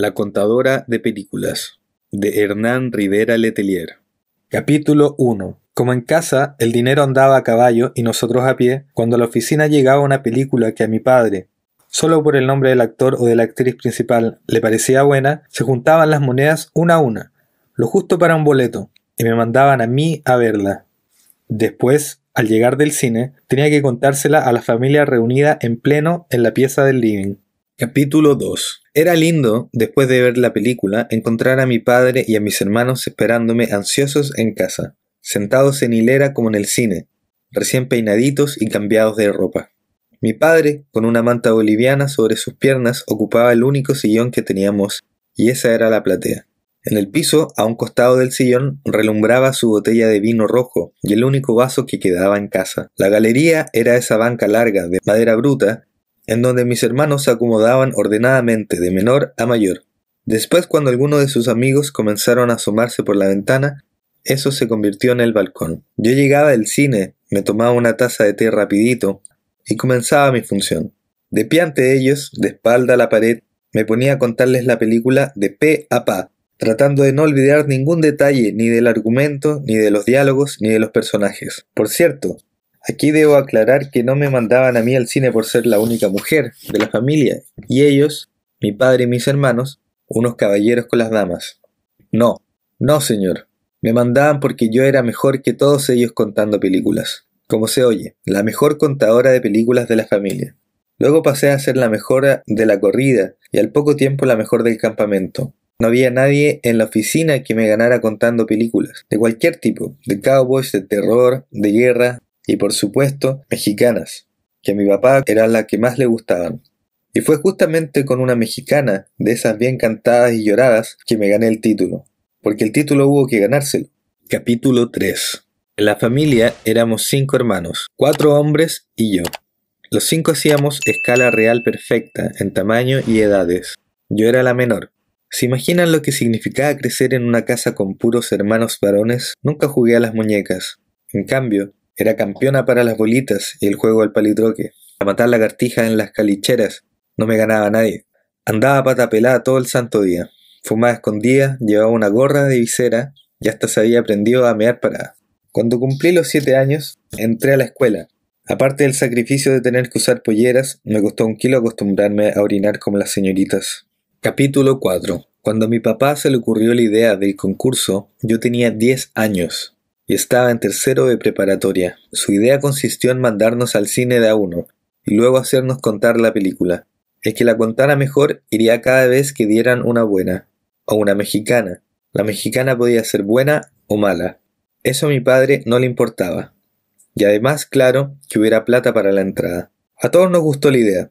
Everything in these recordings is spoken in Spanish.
La contadora de películas de Hernán Rivera Letelier. Capítulo 1. Como en casa, el dinero andaba a caballo y nosotros a pie, cuando a la oficina llegaba una película que a mi padre, solo por el nombre del actor o de la actriz principal, le parecía buena, se juntaban las monedas una a una, lo justo para un boleto, y me mandaban a mí a verla. Después, al llegar del cine, tenía que contársela a la familia reunida en pleno en la pieza del living. Capítulo 2. Era lindo, después de ver la película, encontrar a mi padre y a mis hermanos esperándome ansiosos en casa, sentados en hilera como en el cine, recién peinaditos y cambiados de ropa. Mi padre, con una manta boliviana sobre sus piernas, ocupaba el único sillón que teníamos, y esa era la platea. En el piso, a un costado del sillón, relumbraba su botella de vino rojo y el único vaso que quedaba en casa. La galería era esa banca larga de madera bruta en donde mis hermanos se acomodaban ordenadamente de menor a mayor. Después, cuando algunos de sus amigos comenzaron a asomarse por la ventana, eso se convirtió en el balcón. Yo llegaba del cine, me tomaba una taza de té rapidito y comenzaba mi función. De pie ante ellos, de espalda a la pared, me ponía a contarles la película de pe a pa, tratando de no olvidar ningún detalle ni del argumento, ni de los diálogos, ni de los personajes. Por cierto, Aquí debo aclarar que no me mandaban a mí al cine por ser la única mujer de la familia, y ellos, mi padre y mis hermanos, unos caballeros con las damas. No, no señor, me mandaban porque yo era mejor que todos ellos contando películas. Como se oye, la mejor contadora de películas de la familia. Luego pasé a ser la mejor de la corrida y al poco tiempo la mejor del campamento. No había nadie en la oficina que me ganara contando películas, de cualquier tipo, de cowboys, de terror, de guerra, y por supuesto mexicanas, que a mi papá era la que más le gustaban. Y fue justamente con una mexicana, de esas bien cantadas y lloradas, que me gané el título, porque el título hubo que ganárselo. Capítulo 3. En la familia éramos cinco hermanos, cuatro hombres y yo. Los cinco hacíamos escala real perfecta en tamaño y edades. Yo era la menor. ¿Se imaginan lo que significaba crecer en una casa con puros hermanos varones? Nunca jugué a las muñecas. En cambio, era campeona para las bolitas y el juego al palitroque. A matar lagartijas en las calicheras. No me ganaba nadie. Andaba pata todo el santo día. Fumaba escondida, llevaba una gorra de visera y hasta se había aprendido a mear parada. Cuando cumplí los siete años, entré a la escuela. Aparte del sacrificio de tener que usar polleras, me costó un kilo acostumbrarme a orinar como las señoritas. Capítulo 4. Cuando a mi papá se le ocurrió la idea del concurso, yo tenía 10 años y estaba en tercero de preparatoria. Su idea consistió en mandarnos al cine de a uno y luego hacernos contar la película. El que la contara mejor iría cada vez que dieran una buena o una mexicana. La mexicana podía ser buena o mala. Eso a mi padre no le importaba. Y además, claro, que hubiera plata para la entrada. A todos nos gustó la idea.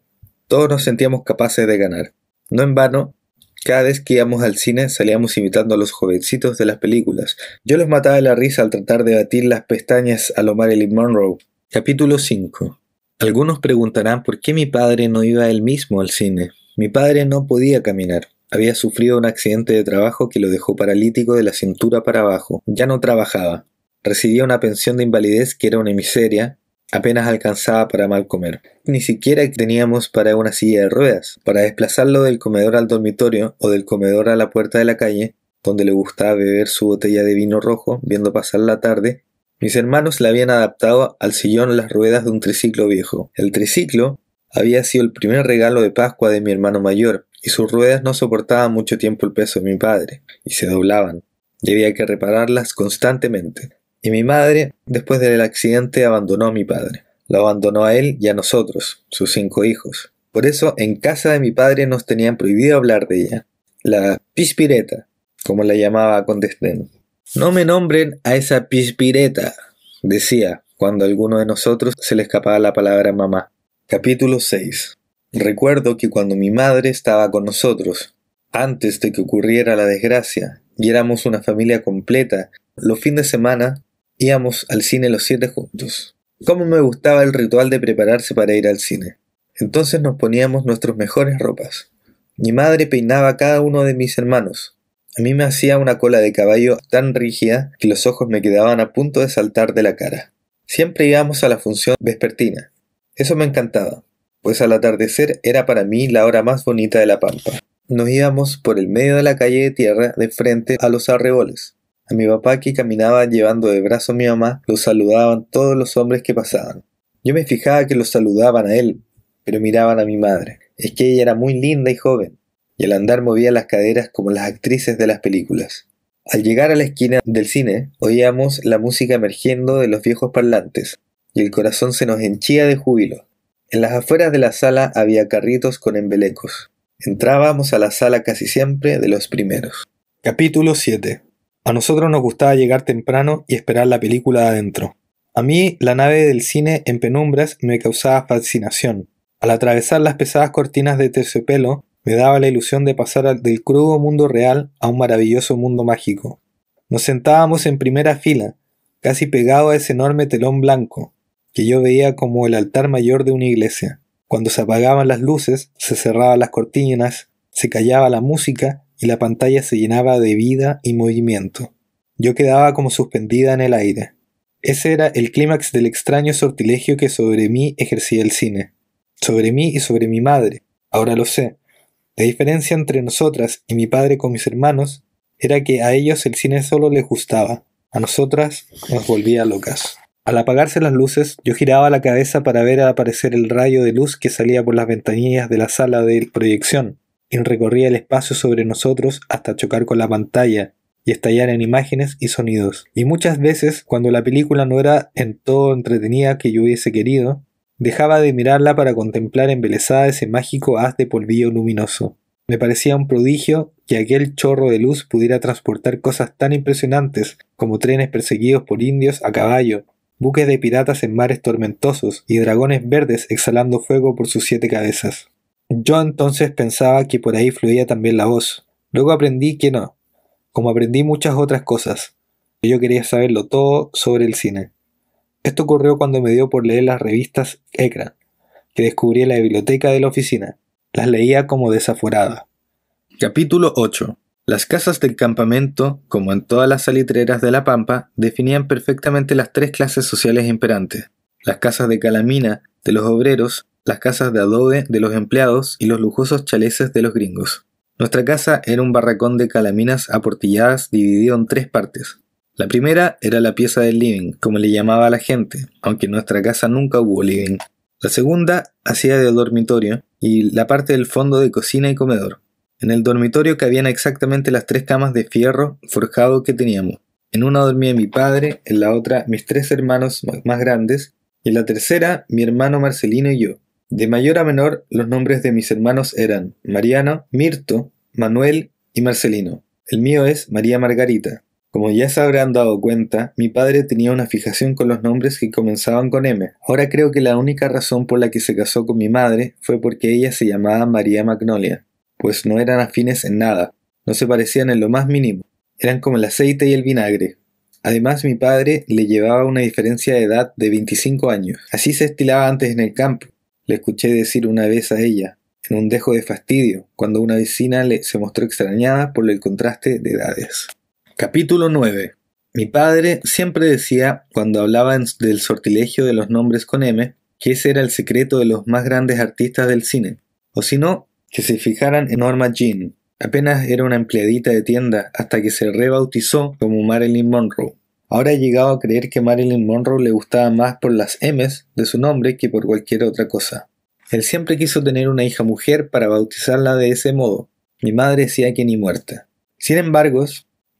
Todos nos sentíamos capaces de ganar. No en vano, cada vez que íbamos al cine salíamos imitando a los jovencitos de las películas. Yo los mataba de la risa al tratar de batir las pestañas a lo Marilyn Monroe. Capítulo 5. Algunos preguntarán por qué mi padre no iba él mismo al cine. Mi padre no podía caminar. Había sufrido un accidente de trabajo que lo dejó paralítico de la cintura para abajo. Ya no trabajaba. Recibía una pensión de invalidez que era una miseria, apenas alcanzaba para mal comer. Ni siquiera teníamos para una silla de ruedas. Para desplazarlo del comedor al dormitorio o del comedor a la puerta de la calle, donde le gustaba beber su botella de vino rojo, viendo pasar la tarde, mis hermanos le habían adaptado al sillón las ruedas de un triciclo viejo. El triciclo había sido el primer regalo de Pascua de mi hermano mayor, y sus ruedas no soportaban mucho tiempo el peso de mi padre, y se doblaban, y había que repararlas constantemente. Y mi madre, después del accidente, abandonó a mi padre. Lo abandonó a él y a nosotros, sus cinco hijos. Por eso, en casa de mi padre nos tenían prohibido hablar de ella. La pispireta, como la llamaba con desdén. No me nombren a esa pispireta, decía, cuando a alguno de nosotros se le escapaba la palabra mamá. Capítulo 6. Recuerdo que cuando mi madre estaba con nosotros, antes de que ocurriera la desgracia, y éramos una familia completa, los fines de semana Íbamos al cine los siete juntos. Cómo me gustaba el ritual de prepararse para ir al cine. Entonces nos poníamos nuestras mejores ropas. Mi madre peinaba a cada uno de mis hermanos. A mí me hacía una cola de caballo tan rígida que los ojos me quedaban a punto de saltar de la cara. Siempre íbamos a la función vespertina. Eso me encantaba, pues al atardecer era para mí la hora más bonita de la pampa. Nos íbamos por el medio de la calle de tierra de frente a los arreboles. A mi papá que caminaba llevando de brazo a mi mamá, lo saludaban todos los hombres que pasaban. Yo me fijaba que lo saludaban a él, pero miraban a mi madre. Es que ella era muy linda y joven, y al andar movía las caderas como las actrices de las películas. Al llegar a la esquina del cine, oíamos la música emergiendo de los viejos parlantes, y el corazón se nos henchía de júbilo. En las afueras de la sala había carritos con embelecos. Entrábamos a la sala casi siempre de los primeros. Capítulo 7 a nosotros nos gustaba llegar temprano y esperar la película de adentro. A mí la nave del cine en penumbras me causaba fascinación. Al atravesar las pesadas cortinas de terciopelo, me daba la ilusión de pasar del crudo mundo real a un maravilloso mundo mágico. Nos sentábamos en primera fila, casi pegado a ese enorme telón blanco, que yo veía como el altar mayor de una iglesia. Cuando se apagaban las luces, se cerraban las cortinas, se callaba la música y la pantalla se llenaba de vida y movimiento. Yo quedaba como suspendida en el aire. Ese era el clímax del extraño sortilegio que sobre mí ejercía el cine. Sobre mí y sobre mi madre. Ahora lo sé. La diferencia entre nosotras y mi padre con mis hermanos era que a ellos el cine solo les gustaba. A nosotras nos volvía locas. Al apagarse las luces, yo giraba la cabeza para ver aparecer el rayo de luz que salía por las ventanillas de la sala de proyección y recorría el espacio sobre nosotros hasta chocar con la pantalla y estallar en imágenes y sonidos. Y muchas veces, cuando la película no era en todo entretenida que yo hubiese querido, dejaba de mirarla para contemplar embelesada ese mágico haz de polvillo luminoso. Me parecía un prodigio que aquel chorro de luz pudiera transportar cosas tan impresionantes como trenes perseguidos por indios a caballo, buques de piratas en mares tormentosos y dragones verdes exhalando fuego por sus siete cabezas. Yo entonces pensaba que por ahí fluía también la voz. Luego aprendí que no, como aprendí muchas otras cosas. Yo quería saberlo todo sobre el cine. Esto ocurrió cuando me dio por leer las revistas ECRA, que descubrí en la biblioteca de la oficina. Las leía como desaforada. Capítulo 8. Las casas del campamento, como en todas las salitreras de La Pampa, definían perfectamente las tres clases sociales imperantes. Las casas de Calamina, de los obreros, las casas de adobe de los empleados y los lujosos chaleces de los gringos. Nuestra casa era un barracón de calaminas aportilladas dividido en tres partes. La primera era la pieza del living, como le llamaba a la gente, aunque en nuestra casa nunca hubo living. La segunda hacía de dormitorio y la parte del fondo de cocina y comedor. En el dormitorio cabían exactamente las tres camas de fierro forjado que teníamos. En una dormía mi padre, en la otra mis tres hermanos más grandes y en la tercera mi hermano Marcelino y yo. De mayor a menor, los nombres de mis hermanos eran Mariano, Mirto, Manuel y Marcelino. El mío es María Margarita. Como ya se habrán dado cuenta, mi padre tenía una fijación con los nombres que comenzaban con M. Ahora creo que la única razón por la que se casó con mi madre fue porque ella se llamaba María Magnolia, pues no eran afines en nada, no se parecían en lo más mínimo, eran como el aceite y el vinagre. Además, mi padre le llevaba una diferencia de edad de 25 años. Así se estilaba antes en el campo, le escuché decir una vez a ella, en un dejo de fastidio, cuando una vecina le se mostró extrañada por el contraste de edades. Capítulo 9. Mi padre siempre decía, cuando hablaba del sortilegio de los nombres con M, que ese era el secreto de los más grandes artistas del cine. O si no, que se fijaran en Norma Jean. Apenas era una empleadita de tienda hasta que se rebautizó como Marilyn Monroe. Ahora he llegado a creer que Marilyn Monroe le gustaba más por las M's de su nombre que por cualquier otra cosa. Él siempre quiso tener una hija mujer para bautizarla de ese modo. Mi madre decía que ni muerta. Sin embargo,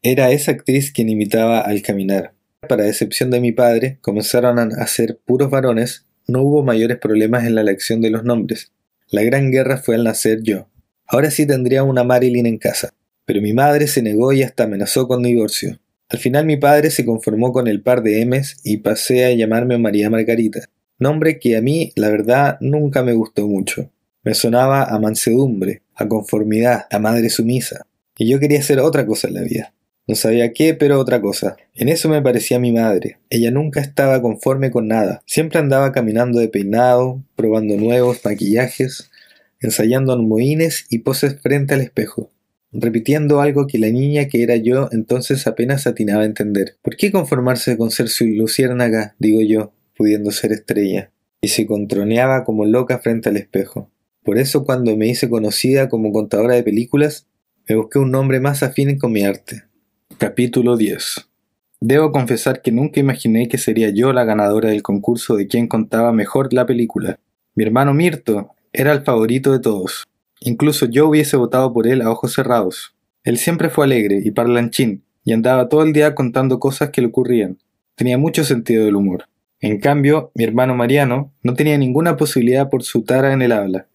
era esa actriz quien imitaba al caminar. Para decepción de mi padre, comenzaron a ser puros varones, no hubo mayores problemas en la elección de los nombres. La gran guerra fue al nacer yo. Ahora sí tendría una Marilyn en casa, pero mi madre se negó y hasta amenazó con divorcio. Al final mi padre se conformó con el par de M's y pasé a llamarme María Margarita, nombre que a mí, la verdad, nunca me gustó mucho. Me sonaba a mansedumbre, a conformidad, a madre sumisa. Y yo quería hacer otra cosa en la vida. No sabía qué, pero otra cosa. En eso me parecía mi madre. Ella nunca estaba conforme con nada. Siempre andaba caminando de peinado, probando nuevos maquillajes, ensayando moines y poses frente al espejo repitiendo algo que la niña que era yo entonces apenas atinaba a entender. ¿Por qué conformarse con ser su luciérnaga, digo yo, pudiendo ser estrella? Y se controneaba como loca frente al espejo. Por eso cuando me hice conocida como contadora de películas, me busqué un nombre más afín con mi arte. Capítulo 10. Debo confesar que nunca imaginé que sería yo la ganadora del concurso de quien contaba mejor la película. Mi hermano Mirto era el favorito de todos. Incluso yo hubiese votado por él a ojos cerrados. Él siempre fue alegre y parlanchín, y andaba todo el día contando cosas que le ocurrían. Tenía mucho sentido del humor. En cambio, mi hermano Mariano no tenía ninguna posibilidad por su tara en el habla.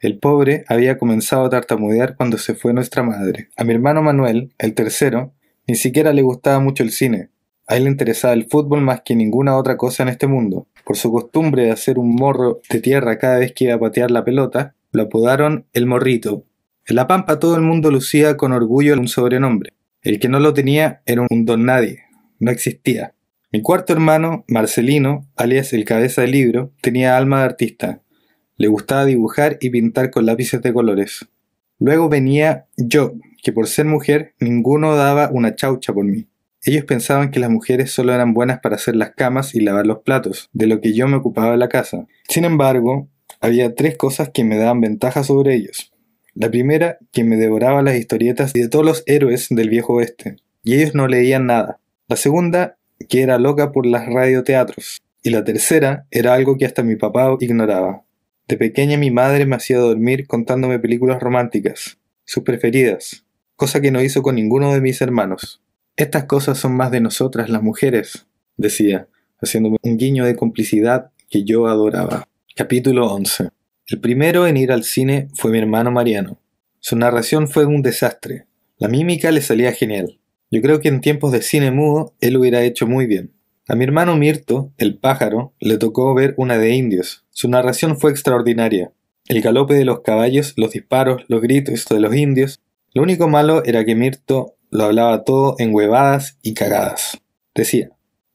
El pobre había comenzado a tartamudear cuando se fue nuestra madre. A mi hermano Manuel, el tercero, ni siquiera le gustaba mucho el cine. A él le interesaba el fútbol más que ninguna otra cosa en este mundo. Por su costumbre de hacer un morro de tierra cada vez que iba a patear la pelota, lo apodaron El Morrito. En La Pampa todo el mundo lucía con orgullo un sobrenombre. El que no lo tenía era un don nadie, no existía. Mi cuarto hermano, Marcelino, alias el cabeza del libro, tenía alma de artista. Le gustaba dibujar y pintar con lápices de colores. Luego venía yo, que por ser mujer ninguno daba una chaucha por mí. Ellos pensaban que las mujeres solo eran buenas para hacer las camas y lavar los platos, de lo que yo me ocupaba en la casa. Sin embargo, había tres cosas que me daban ventaja sobre ellos. La primera, que me devoraba las historietas de todos los héroes del viejo oeste, y ellos no leían nada. La segunda, que era loca por las radioteatros. Y la tercera, era algo que hasta mi papá ignoraba. De pequeña mi madre me hacía dormir contándome películas románticas, sus preferidas, cosa que no hizo con ninguno de mis hermanos. Estas cosas son más de nosotras las mujeres, decía, haciéndome un guiño de complicidad que yo adoraba. Capítulo 11. El primero en ir al cine fue mi hermano Mariano. Su narración fue un desastre. La mímica le salía genial. Yo creo que en tiempos de cine mudo él hubiera hecho muy bien. A mi hermano Mirto, el pájaro, le tocó ver una de indios. Su narración fue extraordinaria. El galope de los caballos, los disparos, los gritos de los indios. Lo único malo era que Mirto lo hablaba todo en huevadas y cagadas. Decía,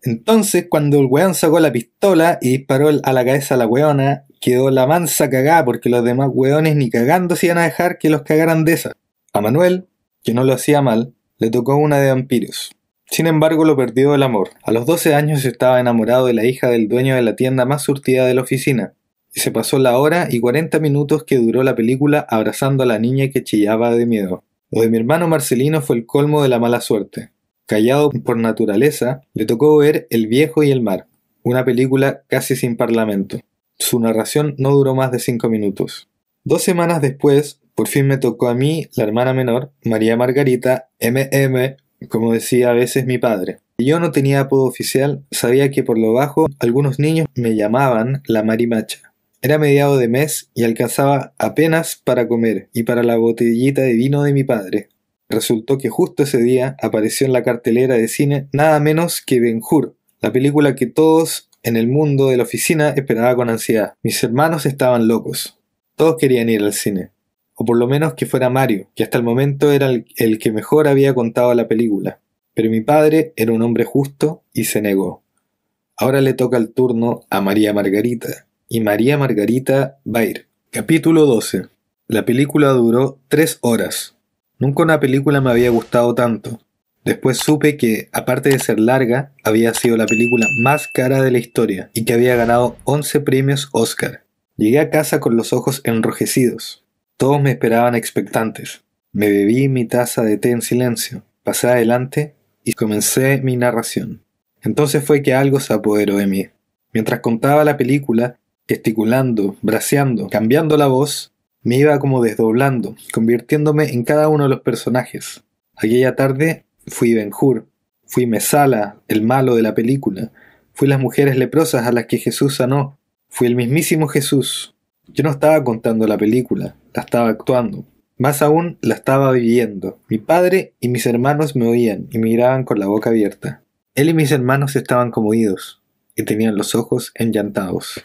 entonces, cuando el weón sacó la pistola y disparó a la cabeza a la weona, quedó la mansa cagada porque los demás weones ni cagando se iban a dejar que los cagaran de esa. A Manuel, que no lo hacía mal, le tocó una de vampiros. Sin embargo, lo perdió el amor. A los 12 años estaba enamorado de la hija del dueño de la tienda más surtida de la oficina, y se pasó la hora y 40 minutos que duró la película abrazando a la niña que chillaba de miedo. Lo de mi hermano Marcelino fue el colmo de la mala suerte. Callado por naturaleza, le tocó ver El viejo y el mar, una película casi sin parlamento. Su narración no duró más de cinco minutos. Dos semanas después, por fin me tocó a mí, la hermana menor, María Margarita, MM, como decía a veces mi padre. Yo no tenía apodo oficial, sabía que por lo bajo algunos niños me llamaban la marimacha. Era mediado de mes y alcanzaba apenas para comer y para la botellita de vino de mi padre, Resultó que justo ese día apareció en la cartelera de cine nada menos que Ben Hur, la película que todos en el mundo de la oficina esperaba con ansiedad. Mis hermanos estaban locos. Todos querían ir al cine. O por lo menos que fuera Mario, que hasta el momento era el, el que mejor había contado la película. Pero mi padre era un hombre justo y se negó. Ahora le toca el turno a María Margarita. Y María Margarita va a ir. Capítulo 12. La película duró tres horas. Nunca una película me había gustado tanto. Después supe que, aparte de ser larga, había sido la película más cara de la historia y que había ganado 11 premios Oscar. Llegué a casa con los ojos enrojecidos. Todos me esperaban expectantes. Me bebí mi taza de té en silencio, pasé adelante y comencé mi narración. Entonces fue que algo se apoderó de mí. Mientras contaba la película, gesticulando, braceando, cambiando la voz, me iba como desdoblando, convirtiéndome en cada uno de los personajes. Aquella tarde fui Benjur, fui Mesala, el malo de la película, fui las mujeres leprosas a las que Jesús sanó, fui el mismísimo Jesús. Yo no estaba contando la película, la estaba actuando. Más aún, la estaba viviendo. Mi padre y mis hermanos me oían y miraban con la boca abierta. Él y mis hermanos estaban como idos, y tenían los ojos enllantados.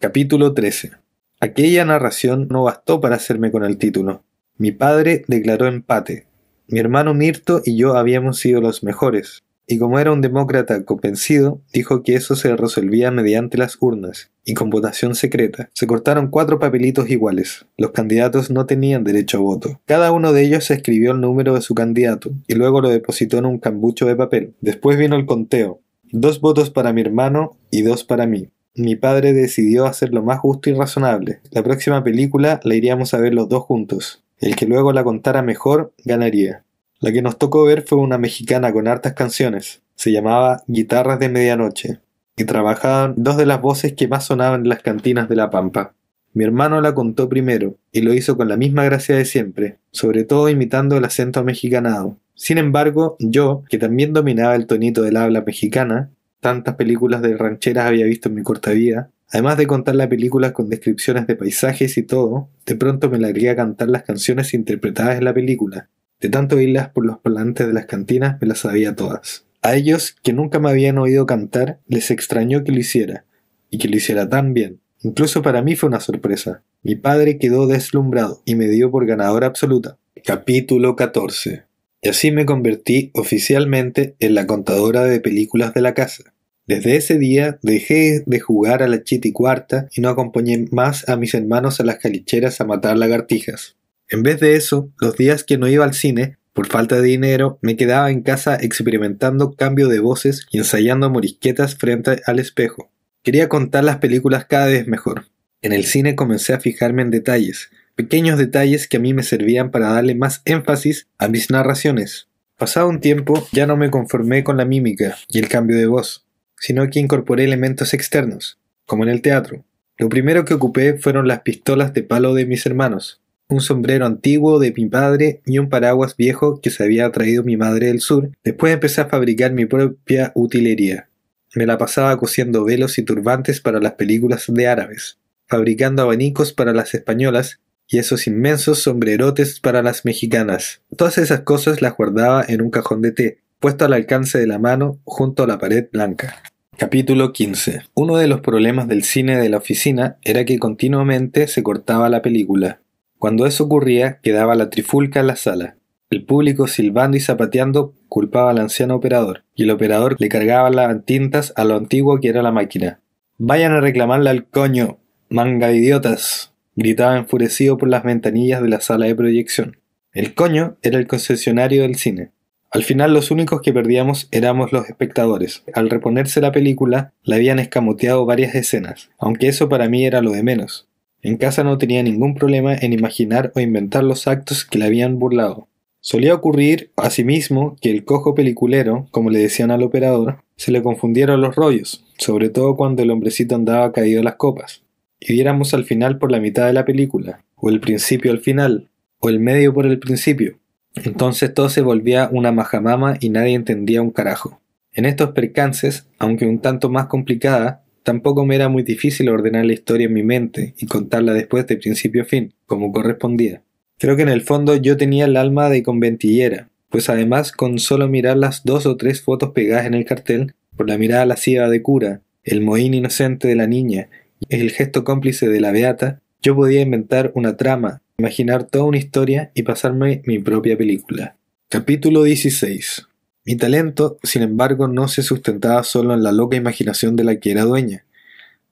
Capítulo 13 Aquella narración no bastó para hacerme con el título. Mi padre declaró empate. Mi hermano Mirto y yo habíamos sido los mejores, y como era un demócrata convencido, dijo que eso se resolvía mediante las urnas y con votación secreta. Se cortaron cuatro papelitos iguales. Los candidatos no tenían derecho a voto. Cada uno de ellos escribió el número de su candidato y luego lo depositó en un cambucho de papel. Después vino el conteo. Dos votos para mi hermano y dos para mí mi padre decidió hacer lo más justo y razonable. La próxima película la iríamos a ver los dos juntos. El que luego la contara mejor ganaría. La que nos tocó ver fue una mexicana con hartas canciones. Se llamaba Guitarras de Medianoche. Y trabajaban dos de las voces que más sonaban en las cantinas de La Pampa. Mi hermano la contó primero, y lo hizo con la misma gracia de siempre, sobre todo imitando el acento mexicanado. Sin embargo, yo, que también dominaba el tonito del habla mexicana, tantas películas de rancheras había visto en mi corta vida. Además de contar las películas con descripciones de paisajes y todo, de pronto me la a cantar las canciones interpretadas en la película. De tanto oírlas por los parlantes de las cantinas, me las sabía todas. A ellos, que nunca me habían oído cantar, les extrañó que lo hiciera, y que lo hiciera tan bien. Incluso para mí fue una sorpresa. Mi padre quedó deslumbrado y me dio por ganadora absoluta. Capítulo 14 y así me convertí oficialmente en la contadora de películas de la casa. Desde ese día dejé de jugar a la chiti cuarta y no acompañé más a mis hermanos a las calicheras a matar lagartijas. En vez de eso, los días que no iba al cine, por falta de dinero, me quedaba en casa experimentando cambio de voces y ensayando morisquetas frente al espejo. Quería contar las películas cada vez mejor. En el cine comencé a fijarme en detalles, pequeños detalles que a mí me servían para darle más énfasis a mis narraciones. Pasado un tiempo ya no me conformé con la mímica y el cambio de voz, sino que incorporé elementos externos, como en el teatro. Lo primero que ocupé fueron las pistolas de palo de mis hermanos, un sombrero antiguo de mi padre y un paraguas viejo que se había traído mi madre del sur. Después empecé a fabricar mi propia utilería. Me la pasaba cosiendo velos y turbantes para las películas de árabes, fabricando abanicos para las españolas y esos inmensos sombrerotes para las mexicanas. Todas esas cosas las guardaba en un cajón de té, puesto al alcance de la mano junto a la pared blanca. Capítulo 15. Uno de los problemas del cine de la oficina era que continuamente se cortaba la película. Cuando eso ocurría, quedaba la trifulca en la sala. El público silbando y zapateando culpaba al anciano operador, y el operador le cargaba las tintas a lo antiguo que era la máquina. Vayan a reclamarla al coño, manga idiotas, gritaba enfurecido por las ventanillas de la sala de proyección. El coño era el concesionario del cine. Al final los únicos que perdíamos éramos los espectadores. Al reponerse la película, la habían escamoteado varias escenas, aunque eso para mí era lo de menos. En casa no tenía ningún problema en imaginar o inventar los actos que la habían burlado. Solía ocurrir, asimismo, que el cojo peliculero, como le decían al operador, se le confundieron los rollos, sobre todo cuando el hombrecito andaba caído a las copas y diéramos al final por la mitad de la película, o el principio al final, o el medio por el principio. Entonces todo se volvía una majamama y nadie entendía un carajo. En estos percances, aunque un tanto más complicada, tampoco me era muy difícil ordenar la historia en mi mente y contarla después de principio a fin, como correspondía. Creo que en el fondo yo tenía el alma de conventillera, pues además con solo mirar las dos o tres fotos pegadas en el cartel, por la mirada lasciva de cura, el mohín inocente de la niña el gesto cómplice de la beata, yo podía inventar una trama, imaginar toda una historia y pasarme mi propia película. Capítulo 16. Mi talento, sin embargo, no se sustentaba solo en la loca imaginación de la que era dueña,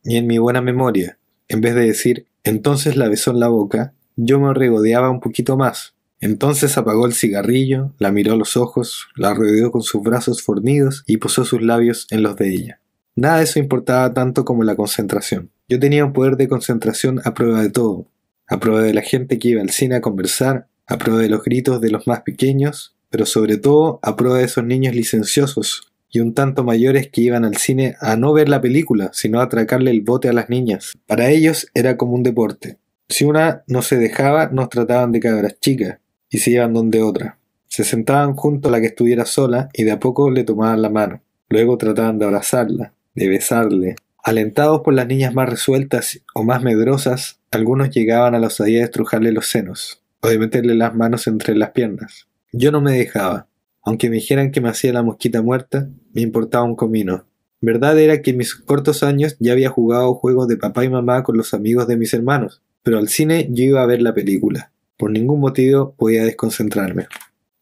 ni en mi buena memoria. En vez de decir, entonces la besó en la boca, yo me regodeaba un poquito más. Entonces apagó el cigarrillo, la miró a los ojos, la rodeó con sus brazos fornidos y posó sus labios en los de ella. Nada de eso importaba tanto como la concentración. Yo tenía un poder de concentración a prueba de todo, a prueba de la gente que iba al cine a conversar, a prueba de los gritos de los más pequeños, pero sobre todo a prueba de esos niños licenciosos y un tanto mayores que iban al cine a no ver la película, sino a atracarle el bote a las niñas. Para ellos era como un deporte. Si una no se dejaba, nos trataban de cabras chicas y se iban donde otra. Se sentaban junto a la que estuviera sola y de a poco le tomaban la mano. Luego trataban de abrazarla, de besarle. Alentados por las niñas más resueltas o más medrosas, algunos llegaban a la osadía de estrujarle los senos, o de meterle las manos entre las piernas. Yo no me dejaba. Aunque me dijeran que me hacía la mosquita muerta, me importaba un comino. Verdad era que en mis cortos años ya había jugado juegos de papá y mamá con los amigos de mis hermanos, pero al cine yo iba a ver la película. Por ningún motivo podía desconcentrarme.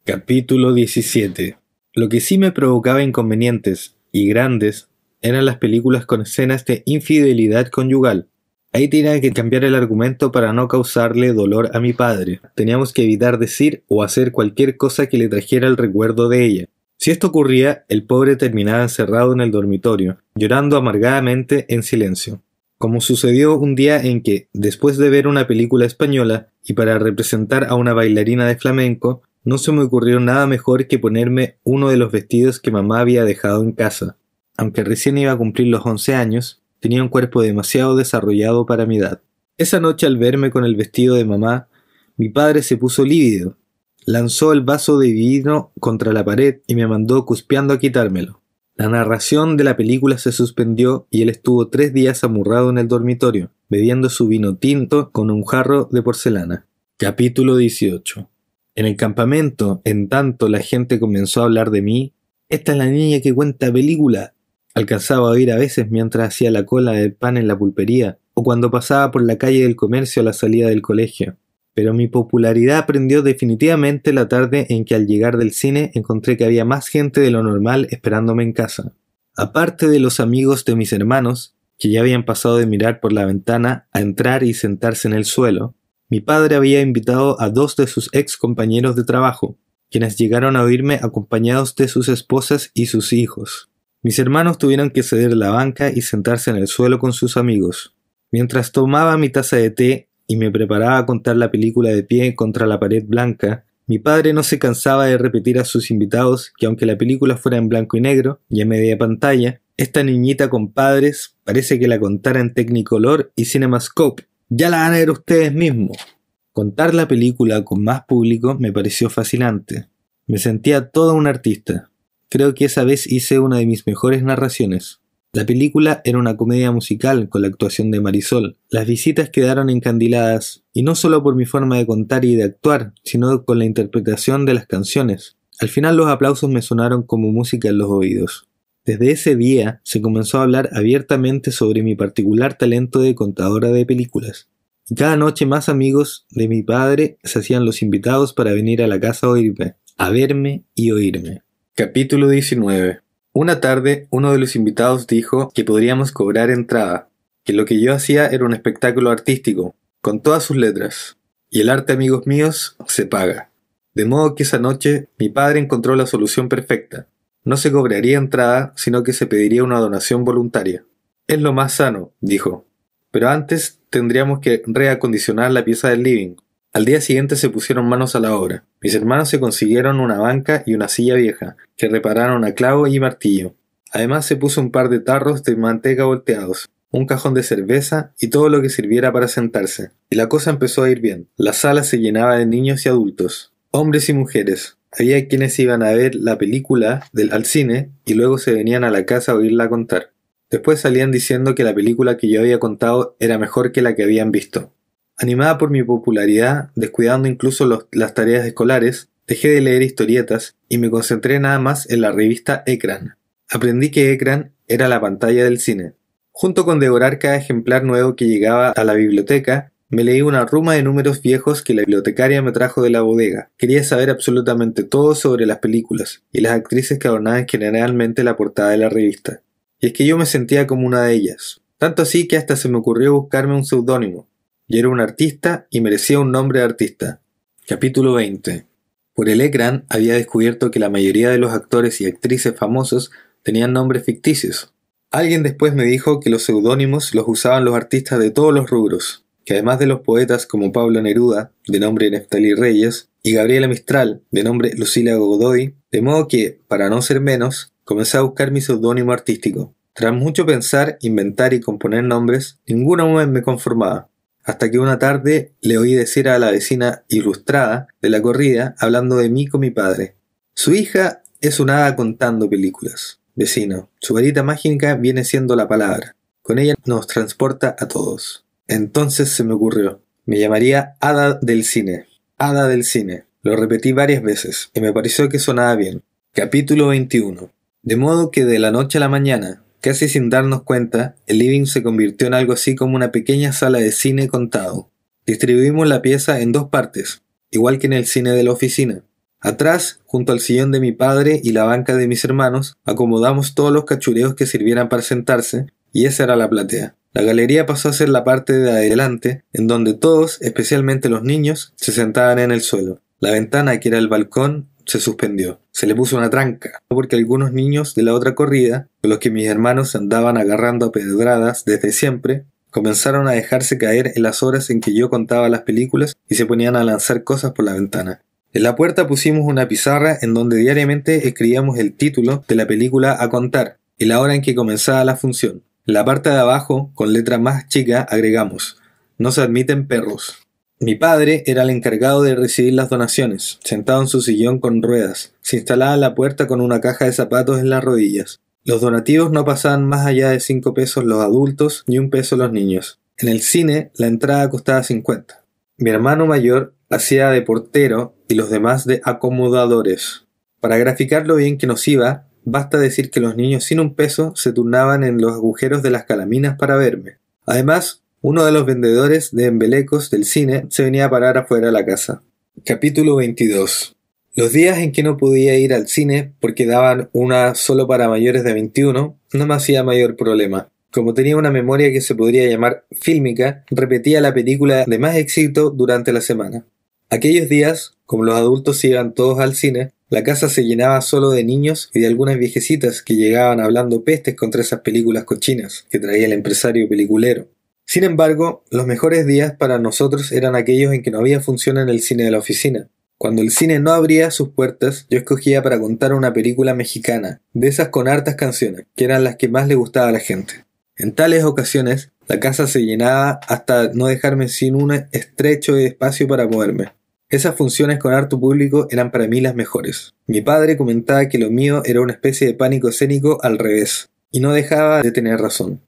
Capítulo 17. Lo que sí me provocaba inconvenientes, y grandes, eran las películas con escenas de infidelidad conyugal. Ahí tenía que cambiar el argumento para no causarle dolor a mi padre. Teníamos que evitar decir o hacer cualquier cosa que le trajera el recuerdo de ella. Si esto ocurría, el pobre terminaba encerrado en el dormitorio, llorando amargadamente en silencio. Como sucedió un día en que, después de ver una película española y para representar a una bailarina de flamenco, no se me ocurrió nada mejor que ponerme uno de los vestidos que mamá había dejado en casa aunque recién iba a cumplir los 11 años, tenía un cuerpo demasiado desarrollado para mi edad. Esa noche al verme con el vestido de mamá, mi padre se puso lívido, lanzó el vaso de vino contra la pared y me mandó cuspeando a quitármelo. La narración de la película se suspendió y él estuvo tres días amurrado en el dormitorio, bebiendo su vino tinto con un jarro de porcelana. Capítulo 18. En el campamento, en tanto la gente comenzó a hablar de mí, esta es la niña que cuenta película, Alcanzaba a oír a veces mientras hacía la cola del pan en la pulpería o cuando pasaba por la calle del comercio a la salida del colegio. Pero mi popularidad aprendió definitivamente la tarde en que al llegar del cine encontré que había más gente de lo normal esperándome en casa. Aparte de los amigos de mis hermanos, que ya habían pasado de mirar por la ventana a entrar y sentarse en el suelo, mi padre había invitado a dos de sus ex compañeros de trabajo, quienes llegaron a oírme acompañados de sus esposas y sus hijos. Mis hermanos tuvieron que ceder la banca y sentarse en el suelo con sus amigos. Mientras tomaba mi taza de té y me preparaba a contar la película de pie contra la pared blanca, mi padre no se cansaba de repetir a sus invitados que aunque la película fuera en blanco y negro y a media pantalla, esta niñita con padres parece que la contara en Technicolor y Cinemascope. Ya la van a ver ustedes mismos. Contar la película con más público me pareció fascinante. Me sentía todo un artista. Creo que esa vez hice una de mis mejores narraciones. La película era una comedia musical con la actuación de Marisol. Las visitas quedaron encandiladas, y no solo por mi forma de contar y de actuar, sino con la interpretación de las canciones. Al final los aplausos me sonaron como música en los oídos. Desde ese día se comenzó a hablar abiertamente sobre mi particular talento de contadora de películas. cada noche más amigos de mi padre se hacían los invitados para venir a la casa a oírme, a verme y oírme. Capítulo 19. Una tarde, uno de los invitados dijo que podríamos cobrar entrada, que lo que yo hacía era un espectáculo artístico, con todas sus letras, y el arte, amigos míos, se paga. De modo que esa noche mi padre encontró la solución perfecta. No se cobraría entrada, sino que se pediría una donación voluntaria. Es lo más sano, dijo. Pero antes tendríamos que reacondicionar la pieza del living, al día siguiente se pusieron manos a la obra. Mis hermanos se consiguieron una banca y una silla vieja, que repararon a clavo y martillo. Además se puso un par de tarros de manteca volteados, un cajón de cerveza y todo lo que sirviera para sentarse. Y la cosa empezó a ir bien. La sala se llenaba de niños y adultos, hombres y mujeres. Había quienes iban a ver la película del, al cine y luego se venían a la casa a oírla contar. Después salían diciendo que la película que yo había contado era mejor que la que habían visto. Animada por mi popularidad, descuidando incluso las tareas escolares, dejé de leer historietas y me concentré nada más en la revista Ekran. Aprendí que Ekran era la pantalla del cine. Junto con devorar cada ejemplar nuevo que llegaba a la biblioteca, me leí una ruma de números viejos que la bibliotecaria me trajo de la bodega. Quería saber absolutamente todo sobre las películas y las actrices que adornaban generalmente la portada de la revista. Y es que yo me sentía como una de ellas. Tanto así que hasta se me ocurrió buscarme un seudónimo, y era un artista y merecía un nombre de artista. Capítulo 20. Por el Ecran había descubierto que la mayoría de los actores y actrices famosos tenían nombres ficticios. Alguien después me dijo que los seudónimos los usaban los artistas de todos los rubros, que además de los poetas como Pablo Neruda, de nombre Neftalí Reyes, y Gabriela Mistral, de nombre Lucila Godoy, de modo que, para no ser menos, comencé a buscar mi seudónimo artístico. Tras mucho pensar, inventar y componer nombres, ninguna mujer me conformaba hasta que una tarde le oí decir a la vecina ilustrada de la corrida, hablando de mí con mi padre. Su hija es un hada contando películas. Vecino, su varita mágica viene siendo la palabra. Con ella nos transporta a todos. Entonces se me ocurrió. Me llamaría Hada del Cine. Hada del Cine. Lo repetí varias veces y me pareció que sonaba bien. Capítulo 21. De modo que de la noche a la mañana, Casi sin darnos cuenta, el living se convirtió en algo así como una pequeña sala de cine contado. Distribuimos la pieza en dos partes, igual que en el cine de la oficina. Atrás, junto al sillón de mi padre y la banca de mis hermanos, acomodamos todos los cachureos que sirvieran para sentarse, y esa era la platea. La galería pasó a ser la parte de adelante, en donde todos, especialmente los niños, se sentaban en el suelo. La ventana, que era el balcón, se suspendió. Se le puso una tranca, porque algunos niños de la otra corrida, con los que mis hermanos andaban agarrando a pedradas desde siempre, comenzaron a dejarse caer en las horas en que yo contaba las películas y se ponían a lanzar cosas por la ventana. En la puerta pusimos una pizarra en donde diariamente escribíamos el título de la película a contar y la hora en que comenzaba la función. En la parte de abajo, con letra más chica, agregamos No se admiten perros. Mi padre era el encargado de recibir las donaciones, sentado en su sillón con ruedas. Se instalaba la puerta con una caja de zapatos en las rodillas. Los donativos no pasaban más allá de 5 pesos los adultos ni un peso los niños. En el cine la entrada costaba 50. Mi hermano mayor hacía de portero y los demás de acomodadores. Para graficar lo bien que nos iba, basta decir que los niños sin un peso se turnaban en los agujeros de las calaminas para verme. Además, uno de los vendedores de embelecos del cine se venía a parar afuera de la casa. Capítulo 22. Los días en que no podía ir al cine porque daban una solo para mayores de 21 no me hacía mayor problema. Como tenía una memoria que se podría llamar fílmica, repetía la película de más éxito durante la semana. Aquellos días, como los adultos iban todos al cine, la casa se llenaba solo de niños y de algunas viejecitas que llegaban hablando pestes contra esas películas cochinas que traía el empresario peliculero. Sin embargo, los mejores días para nosotros eran aquellos en que no había función en el cine de la oficina. Cuando el cine no abría sus puertas, yo escogía para contar una película mexicana, de esas con hartas canciones, que eran las que más le gustaba a la gente. En tales ocasiones, la casa se llenaba hasta no dejarme sin un estrecho espacio para moverme. Esas funciones con harto público eran para mí las mejores. Mi padre comentaba que lo mío era una especie de pánico escénico al revés, y no dejaba de tener razón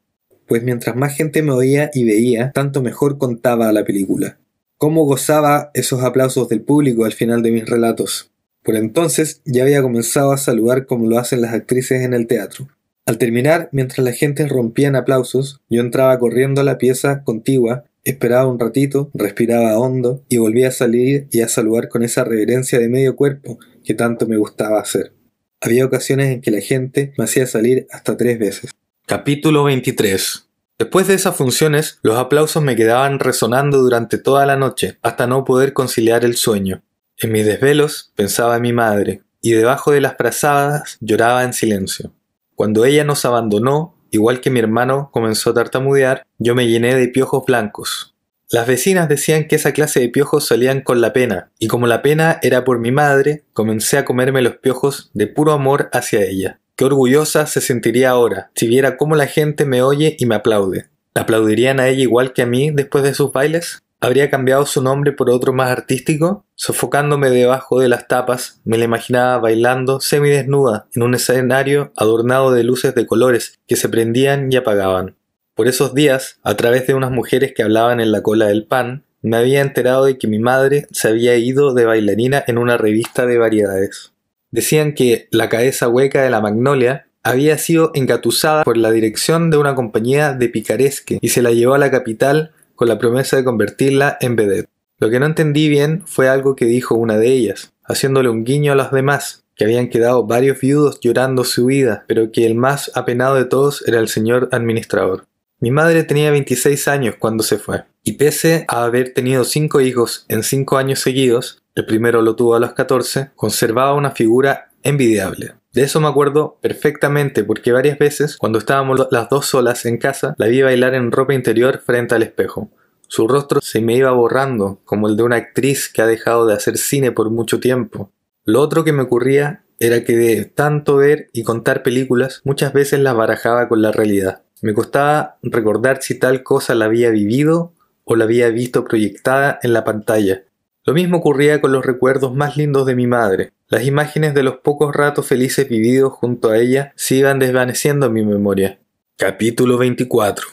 pues mientras más gente me oía y veía, tanto mejor contaba la película. Cómo gozaba esos aplausos del público al final de mis relatos. Por entonces ya había comenzado a saludar como lo hacen las actrices en el teatro. Al terminar, mientras la gente rompía en aplausos, yo entraba corriendo a la pieza contigua, esperaba un ratito, respiraba hondo y volvía a salir y a saludar con esa reverencia de medio cuerpo que tanto me gustaba hacer. Había ocasiones en que la gente me hacía salir hasta tres veces. Capítulo 23. Después de esas funciones, los aplausos me quedaban resonando durante toda la noche, hasta no poder conciliar el sueño. En mis desvelos pensaba en mi madre, y debajo de las brazadas lloraba en silencio. Cuando ella nos abandonó, igual que mi hermano comenzó a tartamudear, yo me llené de piojos blancos. Las vecinas decían que esa clase de piojos salían con la pena, y como la pena era por mi madre, comencé a comerme los piojos de puro amor hacia ella. Qué orgullosa se sentiría ahora si viera cómo la gente me oye y me aplaude. aplaudirían a ella igual que a mí después de sus bailes? ¿Habría cambiado su nombre por otro más artístico? Sofocándome debajo de las tapas, me la imaginaba bailando semidesnuda en un escenario adornado de luces de colores que se prendían y apagaban. Por esos días, a través de unas mujeres que hablaban en la cola del pan, me había enterado de que mi madre se había ido de bailarina en una revista de variedades decían que la cabeza hueca de la magnolia había sido engatusada por la dirección de una compañía de picaresque y se la llevó a la capital con la promesa de convertirla en vedette. Lo que no entendí bien fue algo que dijo una de ellas, haciéndole un guiño a los demás, que habían quedado varios viudos llorando su vida, pero que el más apenado de todos era el señor administrador. Mi madre tenía 26 años cuando se fue, y pese a haber tenido cinco hijos en cinco años seguidos, el primero lo tuvo a los 14, conservaba una figura envidiable. De eso me acuerdo perfectamente porque varias veces, cuando estábamos las dos solas en casa, la vi bailar en ropa interior frente al espejo. Su rostro se me iba borrando, como el de una actriz que ha dejado de hacer cine por mucho tiempo. Lo otro que me ocurría era que de tanto ver y contar películas, muchas veces las barajaba con la realidad. Me costaba recordar si tal cosa la había vivido o la había visto proyectada en la pantalla. Lo mismo ocurría con los recuerdos más lindos de mi madre. Las imágenes de los pocos ratos felices vividos junto a ella se iban desvaneciendo en mi memoria. Capítulo 24.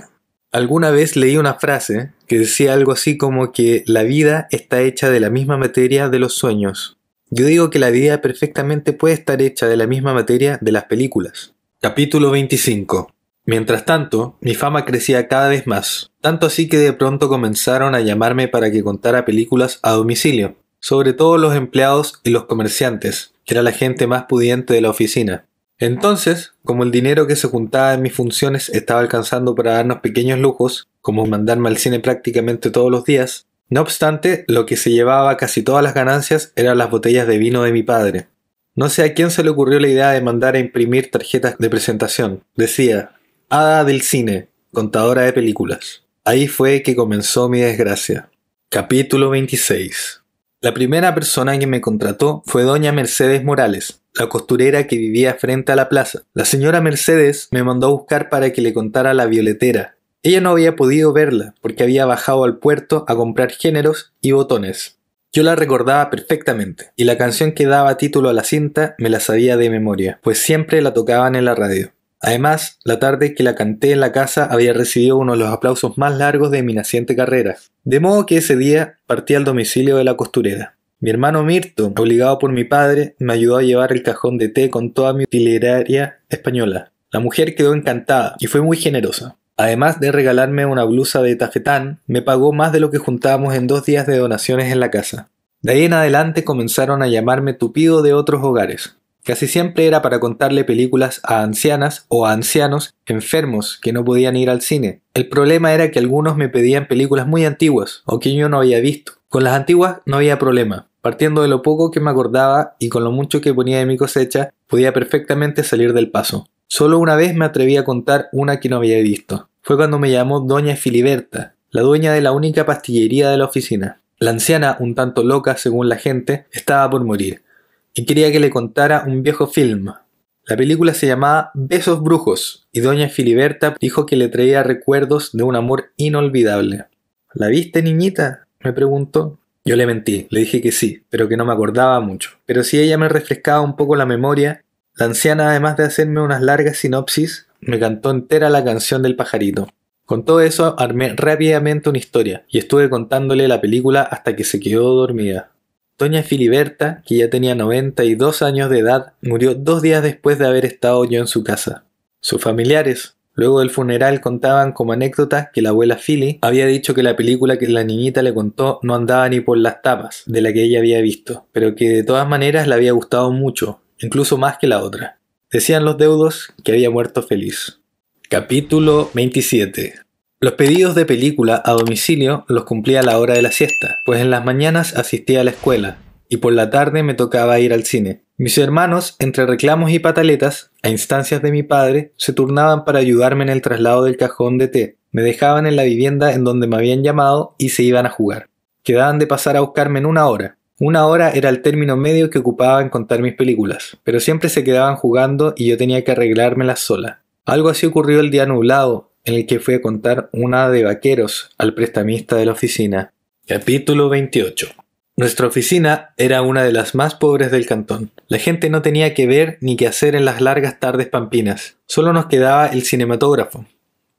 Alguna vez leí una frase que decía algo así como que la vida está hecha de la misma materia de los sueños. Yo digo que la vida perfectamente puede estar hecha de la misma materia de las películas. Capítulo 25. Mientras tanto, mi fama crecía cada vez más, tanto así que de pronto comenzaron a llamarme para que contara películas a domicilio, sobre todo los empleados y los comerciantes, que era la gente más pudiente de la oficina. Entonces, como el dinero que se juntaba en mis funciones estaba alcanzando para darnos pequeños lujos, como mandarme al cine prácticamente todos los días, no obstante, lo que se llevaba casi todas las ganancias eran las botellas de vino de mi padre. No sé a quién se le ocurrió la idea de mandar a imprimir tarjetas de presentación. Decía, Hada del cine, contadora de películas. Ahí fue que comenzó mi desgracia. Capítulo 26. La primera persona que me contrató fue doña Mercedes Morales, la costurera que vivía frente a la plaza. La señora Mercedes me mandó a buscar para que le contara la violetera. Ella no había podido verla porque había bajado al puerto a comprar géneros y botones. Yo la recordaba perfectamente y la canción que daba título a la cinta me la sabía de memoria, pues siempre la tocaban en la radio. Además, la tarde que la canté en la casa había recibido uno de los aplausos más largos de mi naciente carrera, de modo que ese día partí al domicilio de la costurera. Mi hermano Mirto, obligado por mi padre, me ayudó a llevar el cajón de té con toda mi utilería española. La mujer quedó encantada y fue muy generosa. Además de regalarme una blusa de tafetán, me pagó más de lo que juntábamos en dos días de donaciones en la casa. De ahí en adelante comenzaron a llamarme tupido de otros hogares. Casi siempre era para contarle películas a ancianas o a ancianos enfermos que no podían ir al cine. El problema era que algunos me pedían películas muy antiguas o que yo no había visto. Con las antiguas no había problema. Partiendo de lo poco que me acordaba y con lo mucho que ponía de mi cosecha, podía perfectamente salir del paso. Solo una vez me atreví a contar una que no había visto. Fue cuando me llamó Doña Filiberta, la dueña de la única pastillería de la oficina. La anciana, un tanto loca según la gente, estaba por morir. Y quería que le contara un viejo film. La película se llamaba Besos Brujos y doña Filiberta dijo que le traía recuerdos de un amor inolvidable. ¿La viste, niñita? me preguntó. Yo le mentí, le dije que sí, pero que no me acordaba mucho. Pero si ella me refrescaba un poco la memoria, la anciana, además de hacerme unas largas sinopsis, me cantó entera la canción del pajarito. Con todo eso armé rápidamente una historia y estuve contándole la película hasta que se quedó dormida. Doña Filiberta, que ya tenía 92 años de edad, murió dos días después de haber estado yo en su casa. Sus familiares, luego del funeral, contaban como anécdota que la abuela Philly había dicho que la película que la niñita le contó no andaba ni por las tapas de la que ella había visto, pero que de todas maneras le había gustado mucho, incluso más que la otra. Decían los deudos que había muerto feliz. Capítulo 27 los pedidos de película a domicilio los cumplía a la hora de la siesta, pues en las mañanas asistía a la escuela y por la tarde me tocaba ir al cine. Mis hermanos, entre reclamos y pataletas, a instancias de mi padre, se turnaban para ayudarme en el traslado del cajón de té. Me dejaban en la vivienda en donde me habían llamado y se iban a jugar. Quedaban de pasar a buscarme en una hora. Una hora era el término medio que ocupaba en contar mis películas, pero siempre se quedaban jugando y yo tenía que arreglármelas sola. Algo así ocurrió el día nublado, en el que fui a contar una de vaqueros al prestamista de la oficina. Capítulo 28. Nuestra oficina era una de las más pobres del cantón. La gente no tenía que ver ni que hacer en las largas tardes pampinas. Solo nos quedaba el cinematógrafo.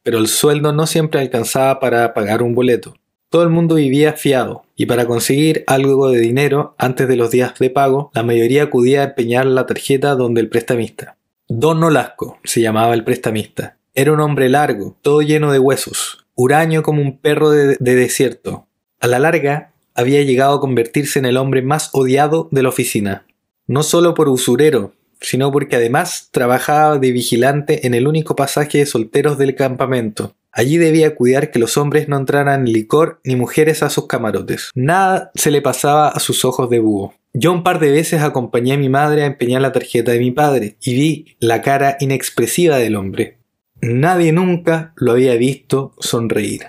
Pero el sueldo no siempre alcanzaba para pagar un boleto. Todo el mundo vivía fiado, y para conseguir algo de dinero antes de los días de pago, la mayoría acudía a empeñar la tarjeta donde el prestamista. Don Olasco se llamaba el prestamista, era un hombre largo, todo lleno de huesos, huraño como un perro de, desierto. A la larga, había llegado a convertirse en el hombre más odiado de la oficina. No solo por usurero, sino porque además trabajaba de vigilante en el único pasaje de solteros del campamento. Allí debía cuidar que los hombres no entraran licor ni mujeres a sus camarotes. Nada se le pasaba a sus ojos de búho. Yo un par de veces acompañé a mi madre a empeñar la tarjeta de mi padre y vi la cara inexpresiva del hombre. Nadie nunca lo había visto sonreír.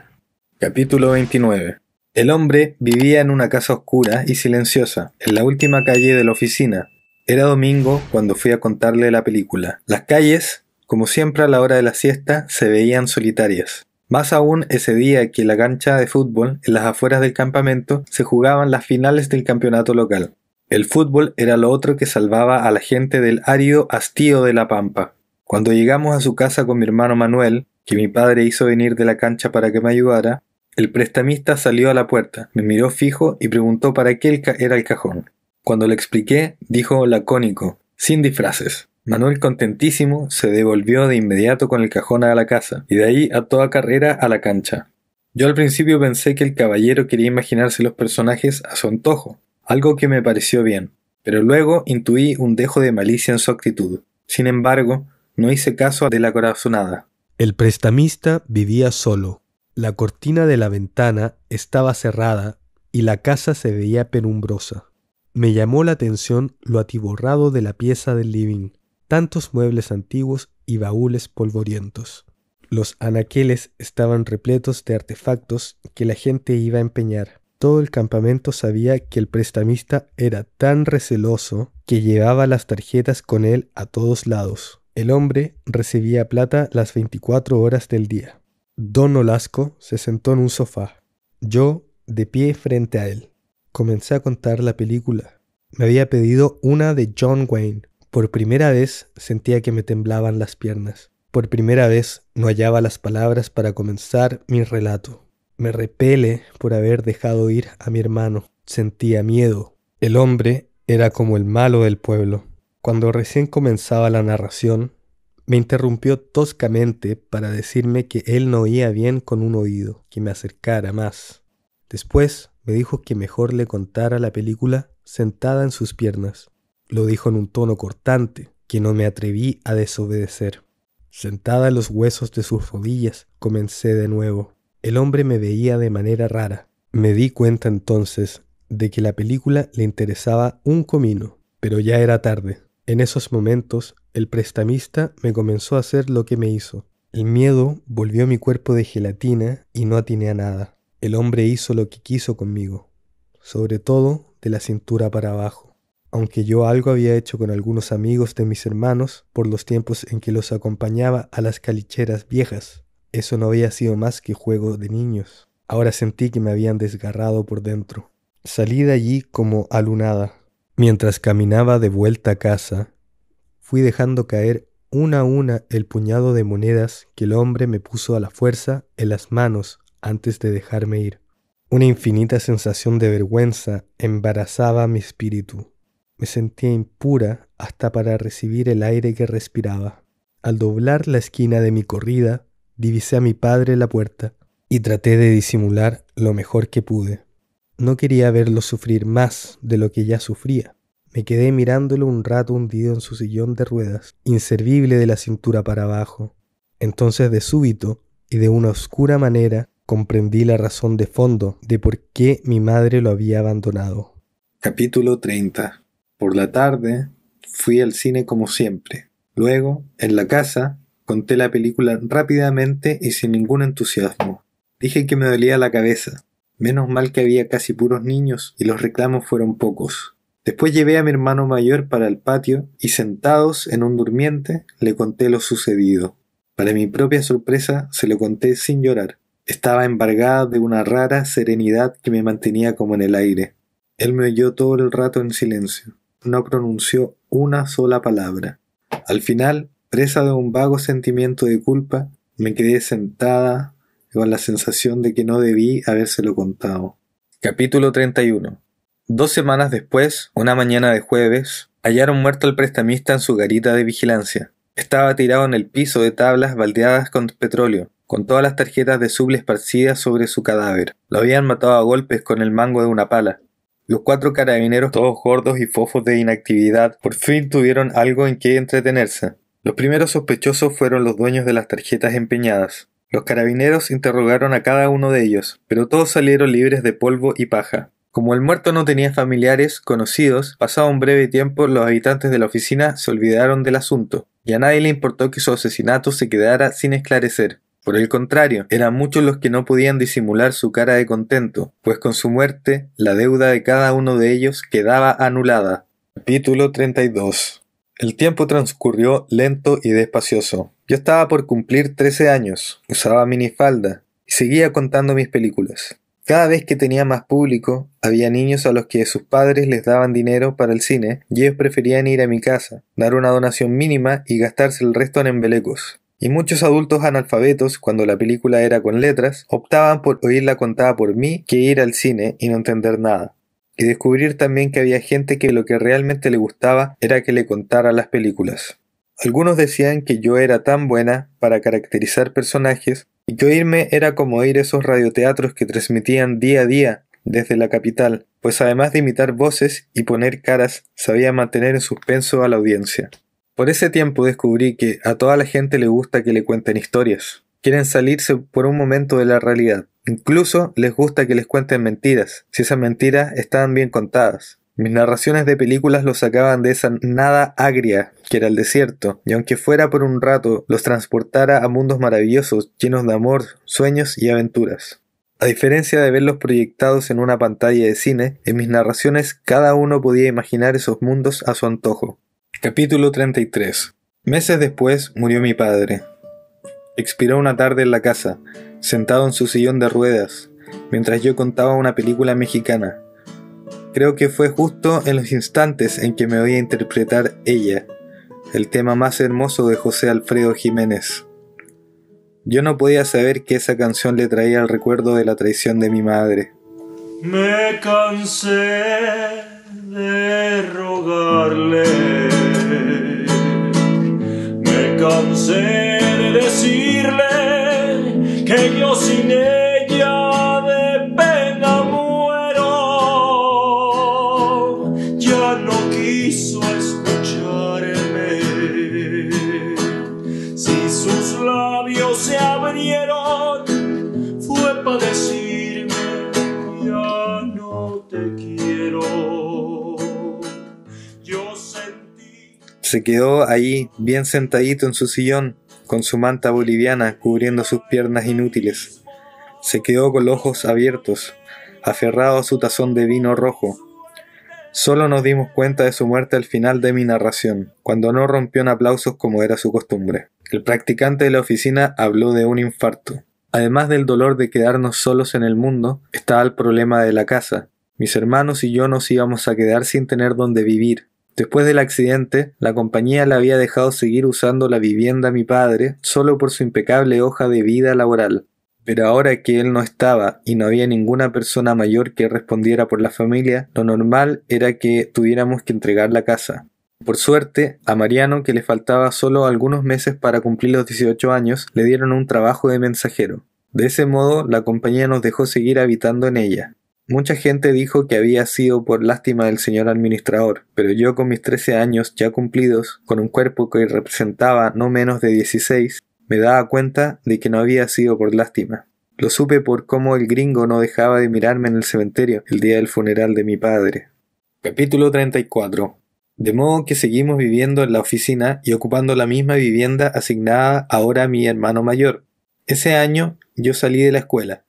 Capítulo 29. El hombre vivía en una casa oscura y silenciosa, en la última calle de la oficina. Era domingo cuando fui a contarle la película. Las calles, como siempre a la hora de la siesta, se veían solitarias. Más aún ese día que en la cancha de fútbol, en las afueras del campamento, se jugaban las finales del campeonato local. El fútbol era lo otro que salvaba a la gente del árido hastío de la pampa. Cuando llegamos a su casa con mi hermano Manuel, que mi padre hizo venir de la cancha para que me ayudara, el prestamista salió a la puerta, me miró fijo y preguntó para qué era el cajón. Cuando le expliqué, dijo lacónico, sin disfraces. Manuel contentísimo se devolvió de inmediato con el cajón a la casa, y de ahí a toda carrera a la cancha. Yo al principio pensé que el caballero quería imaginarse los personajes a su antojo, algo que me pareció bien, pero luego intuí un dejo de malicia en su actitud. Sin embargo, no hice caso de la corazonada. El prestamista vivía solo. La cortina de la ventana estaba cerrada y la casa se veía penumbrosa. Me llamó la atención lo atiborrado de la pieza del living, tantos muebles antiguos y baúles polvorientos. Los anaqueles estaban repletos de artefactos que la gente iba a empeñar. Todo el campamento sabía que el prestamista era tan receloso que llevaba las tarjetas con él a todos lados. El hombre recibía plata las 24 horas del día. Don Olasco se sentó en un sofá. Yo, de pie frente a él. Comencé a contar la película. Me había pedido una de John Wayne. Por primera vez sentía que me temblaban las piernas. Por primera vez no hallaba las palabras para comenzar mi relato. Me repele por haber dejado ir a mi hermano. Sentía miedo. El hombre era como el malo del pueblo. Cuando recién comenzaba la narración, me interrumpió toscamente para decirme que él no oía bien con un oído, que me acercara más. Después me dijo que mejor le contara la película sentada en sus piernas. Lo dijo en un tono cortante, que no me atreví a desobedecer. Sentada en los huesos de sus rodillas, comencé de nuevo. El hombre me veía de manera rara. Me di cuenta entonces de que la película le interesaba un comino, pero ya era tarde. En esos momentos, el prestamista me comenzó a hacer lo que me hizo. El miedo volvió mi cuerpo de gelatina y no atiné a nada. El hombre hizo lo que quiso conmigo, sobre todo de la cintura para abajo. Aunque yo algo había hecho con algunos amigos de mis hermanos por los tiempos en que los acompañaba a las calicheras viejas, eso no había sido más que juego de niños. Ahora sentí que me habían desgarrado por dentro. Salí de allí como alunada, Mientras caminaba de vuelta a casa, fui dejando caer una a una el puñado de monedas que el hombre me puso a la fuerza en las manos antes de dejarme ir. Una infinita sensación de vergüenza embarazaba mi espíritu. Me sentía impura hasta para recibir el aire que respiraba. Al doblar la esquina de mi corrida, divisé a mi padre la puerta y traté de disimular lo mejor que pude. No quería verlo sufrir más de lo que ya sufría. Me quedé mirándolo un rato hundido en su sillón de ruedas, inservible de la cintura para abajo. Entonces de súbito y de una oscura manera comprendí la razón de fondo de por qué mi madre lo había abandonado. Capítulo 30. Por la tarde fui al cine como siempre. Luego, en la casa, conté la película rápidamente y sin ningún entusiasmo. Dije que me dolía la cabeza, Menos mal que había casi puros niños y los reclamos fueron pocos. Después llevé a mi hermano mayor para el patio y sentados en un durmiente le conté lo sucedido. Para mi propia sorpresa se lo conté sin llorar. Estaba embargada de una rara serenidad que me mantenía como en el aire. Él me oyó todo el rato en silencio. No pronunció una sola palabra. Al final, presa de un vago sentimiento de culpa, me quedé sentada, con la sensación de que no debí habérselo contado. Capítulo 31. Dos semanas después, una mañana de jueves, hallaron muerto al prestamista en su garita de vigilancia. Estaba tirado en el piso de tablas baldeadas con petróleo, con todas las tarjetas de suble esparcidas sobre su cadáver. Lo habían matado a golpes con el mango de una pala. Los cuatro carabineros, todos gordos y fofos de inactividad, por fin tuvieron algo en qué entretenerse. Los primeros sospechosos fueron los dueños de las tarjetas empeñadas. Los carabineros interrogaron a cada uno de ellos, pero todos salieron libres de polvo y paja. Como el muerto no tenía familiares conocidos, pasado un breve tiempo los habitantes de la oficina se olvidaron del asunto, y a nadie le importó que su asesinato se quedara sin esclarecer. Por el contrario, eran muchos los que no podían disimular su cara de contento, pues con su muerte la deuda de cada uno de ellos quedaba anulada. Capítulo 32 El tiempo transcurrió lento y despacioso. Yo estaba por cumplir 13 años, usaba minifalda y seguía contando mis películas. Cada vez que tenía más público, había niños a los que sus padres les daban dinero para el cine y ellos preferían ir a mi casa, dar una donación mínima y gastarse el resto en embelecos. Y muchos adultos analfabetos, cuando la película era con letras, optaban por oírla contada por mí que ir al cine y no entender nada. Y descubrir también que había gente que lo que realmente le gustaba era que le contara las películas. Algunos decían que yo era tan buena para caracterizar personajes y que oírme era como oír esos radioteatros que transmitían día a día desde la capital, pues además de imitar voces y poner caras, sabía mantener en suspenso a la audiencia. Por ese tiempo descubrí que a toda la gente le gusta que le cuenten historias. Quieren salirse por un momento de la realidad. Incluso les gusta que les cuenten mentiras, si esas mentiras estaban bien contadas. Mis narraciones de películas los sacaban de esa nada agria era el desierto, y aunque fuera por un rato, los transportara a mundos maravillosos, llenos de amor, sueños y aventuras. A diferencia de verlos proyectados en una pantalla de cine, en mis narraciones cada uno podía imaginar esos mundos a su antojo. Capítulo 33. Meses después murió mi padre. Expiró una tarde en la casa, sentado en su sillón de ruedas, mientras yo contaba una película mexicana. Creo que fue justo en los instantes en que me oía a interpretar ella, el tema más hermoso de José Alfredo Jiménez. Yo no podía saber que esa canción le traía el recuerdo de la traición de mi madre. Me cansé de rogarle, me cansé de decir Se quedó ahí, bien sentadito en su sillón, con su manta boliviana cubriendo sus piernas inútiles. Se quedó con los ojos abiertos, aferrado a su tazón de vino rojo. Solo nos dimos cuenta de su muerte al final de mi narración, cuando no rompió en aplausos como era su costumbre. El practicante de la oficina habló de un infarto. Además del dolor de quedarnos solos en el mundo, estaba el problema de la casa. Mis hermanos y yo nos íbamos a quedar sin tener donde vivir, Después del accidente, la compañía le había dejado seguir usando la vivienda a mi padre solo por su impecable hoja de vida laboral. Pero ahora que él no estaba y no había ninguna persona mayor que respondiera por la familia, lo normal era que tuviéramos que entregar la casa. Por suerte, a Mariano, que le faltaba solo algunos meses para cumplir los 18 años, le dieron un trabajo de mensajero. De ese modo, la compañía nos dejó seguir habitando en ella. Mucha gente dijo que había sido por lástima del señor administrador, pero yo con mis 13 años ya cumplidos, con un cuerpo que representaba no menos de 16, me daba cuenta de que no había sido por lástima. Lo supe por cómo el gringo no dejaba de mirarme en el cementerio el día del funeral de mi padre. Capítulo 34. De modo que seguimos viviendo en la oficina y ocupando la misma vivienda asignada ahora a mi hermano mayor. Ese año yo salí de la escuela,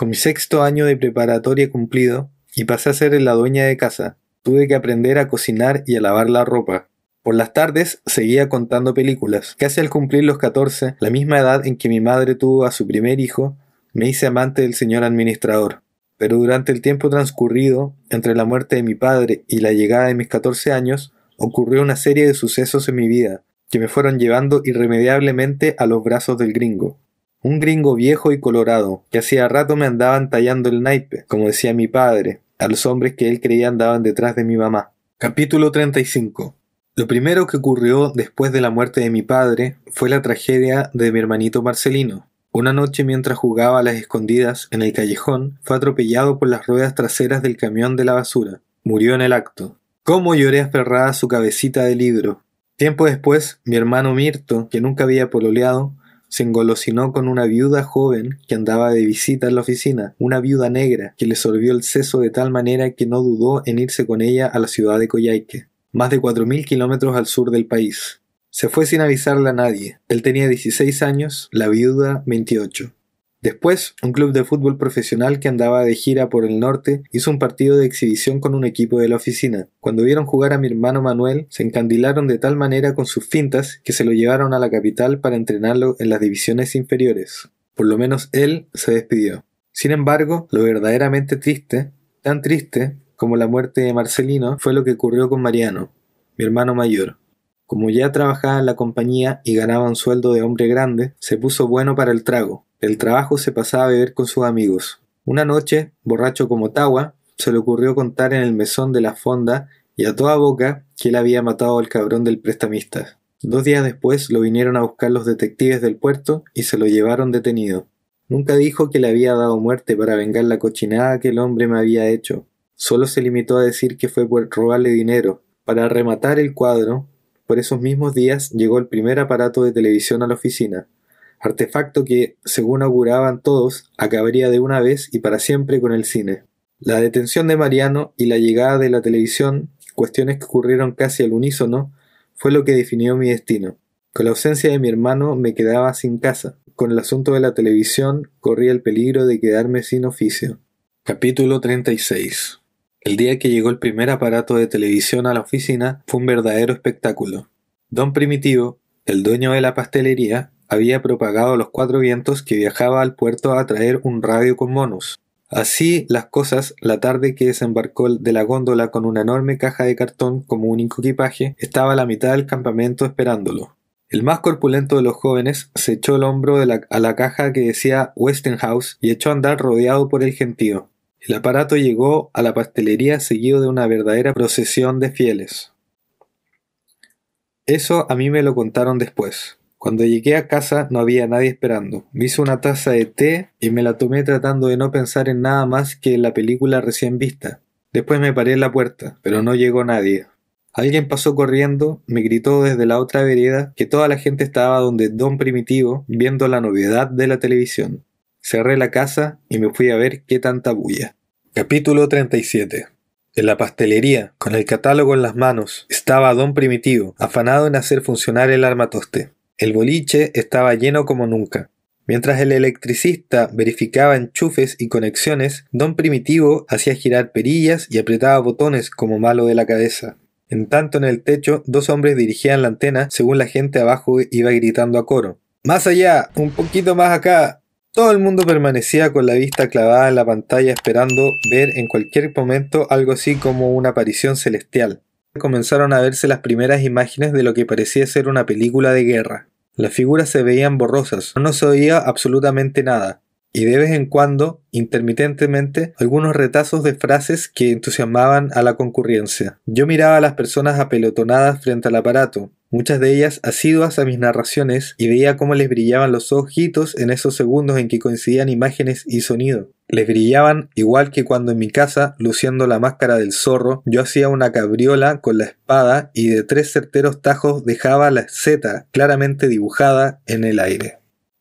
con mi sexto año de preparatoria cumplido y pasé a ser la dueña de casa, tuve que aprender a cocinar y a lavar la ropa. Por las tardes seguía contando películas. Casi al cumplir los 14, la misma edad en que mi madre tuvo a su primer hijo, me hice amante del señor administrador. Pero durante el tiempo transcurrido entre la muerte de mi padre y la llegada de mis 14 años, ocurrió una serie de sucesos en mi vida que me fueron llevando irremediablemente a los brazos del gringo. Un gringo viejo y colorado, que hacía rato me andaban tallando el naipe, como decía mi padre, a los hombres que él creía andaban detrás de mi mamá. Capítulo 35. Lo primero que ocurrió después de la muerte de mi padre fue la tragedia de mi hermanito Marcelino. Una noche mientras jugaba a las escondidas en el callejón, fue atropellado por las ruedas traseras del camión de la basura. Murió en el acto. Cómo lloré aferrada su cabecita de libro. Tiempo después, mi hermano Mirto, que nunca había pololeado, se engolosinó con una viuda joven que andaba de visita en la oficina, una viuda negra, que le sorbió el seso de tal manera que no dudó en irse con ella a la ciudad de Coyhaique, más de 4.000 kilómetros al sur del país. Se fue sin avisarle a nadie. Él tenía 16 años, la viuda 28. Después, un club de fútbol profesional que andaba de gira por el norte hizo un partido de exhibición con un equipo de la oficina. Cuando vieron jugar a mi hermano Manuel, se encandilaron de tal manera con sus fintas que se lo llevaron a la capital para entrenarlo en las divisiones inferiores. Por lo menos él se despidió. Sin embargo, lo verdaderamente triste, tan triste como la muerte de Marcelino, fue lo que ocurrió con Mariano, mi hermano mayor. Como ya trabajaba en la compañía y ganaba un sueldo de hombre grande, se puso bueno para el trago, el trabajo se pasaba a beber con sus amigos. Una noche, borracho como Tawa, se le ocurrió contar en el mesón de la fonda y a toda boca que él había matado al cabrón del prestamista. Dos días después lo vinieron a buscar los detectives del puerto y se lo llevaron detenido. Nunca dijo que le había dado muerte para vengar la cochinada que el hombre me había hecho. Solo se limitó a decir que fue por robarle dinero. Para rematar el cuadro, por esos mismos días llegó el primer aparato de televisión a la oficina artefacto que, según auguraban todos, acabaría de una vez y para siempre con el cine. La detención de Mariano y la llegada de la televisión, cuestiones que ocurrieron casi al unísono, fue lo que definió mi destino. Con la ausencia de mi hermano me quedaba sin casa. Con el asunto de la televisión corría el peligro de quedarme sin oficio. Capítulo 36 El día que llegó el primer aparato de televisión a la oficina fue un verdadero espectáculo. Don Primitivo, el dueño de la pastelería, había propagado los cuatro vientos que viajaba al puerto a traer un radio con monos. Así las cosas, la tarde que desembarcó de la góndola con una enorme caja de cartón como único equipaje, estaba a la mitad del campamento esperándolo. El más corpulento de los jóvenes se echó el hombro a la caja que decía Westinghouse y echó a andar rodeado por el gentío. El aparato llegó a la pastelería seguido de una verdadera procesión de fieles. Eso a mí me lo contaron después. Cuando llegué a casa no había nadie esperando. Me hice una taza de té y me la tomé tratando de no pensar en nada más que en la película recién vista. Después me paré en la puerta, pero no llegó nadie. Alguien pasó corriendo, me gritó desde la otra vereda que toda la gente estaba donde Don Primitivo viendo la novedad de la televisión. Cerré la casa y me fui a ver qué tanta bulla. Capítulo 37 en la pastelería, con el catálogo en las manos, estaba Don Primitivo, afanado en hacer funcionar el armatoste. El boliche estaba lleno como nunca. Mientras el electricista verificaba enchufes y conexiones, don Primitivo hacía girar perillas y apretaba botones como malo de la cabeza. En tanto en el techo, dos hombres dirigían la antena según la gente abajo iba gritando a coro. Más allá, un poquito más acá. Todo el mundo permanecía con la vista clavada en la pantalla esperando ver en cualquier momento algo así como una aparición celestial. Comenzaron a verse las primeras imágenes de lo que parecía ser una película de guerra. Las figuras se veían borrosas, no se oía absolutamente nada, y de vez en cuando, intermitentemente, algunos retazos de frases que entusiasmaban a la concurrencia. Yo miraba a las personas apelotonadas frente al aparato, muchas de ellas asiduas a mis narraciones, y veía cómo les brillaban los ojitos en esos segundos en que coincidían imágenes y sonido. Les brillaban igual que cuando en mi casa, luciendo la máscara del zorro, yo hacía una cabriola con la espada y de tres certeros tajos dejaba la Z claramente dibujada en el aire.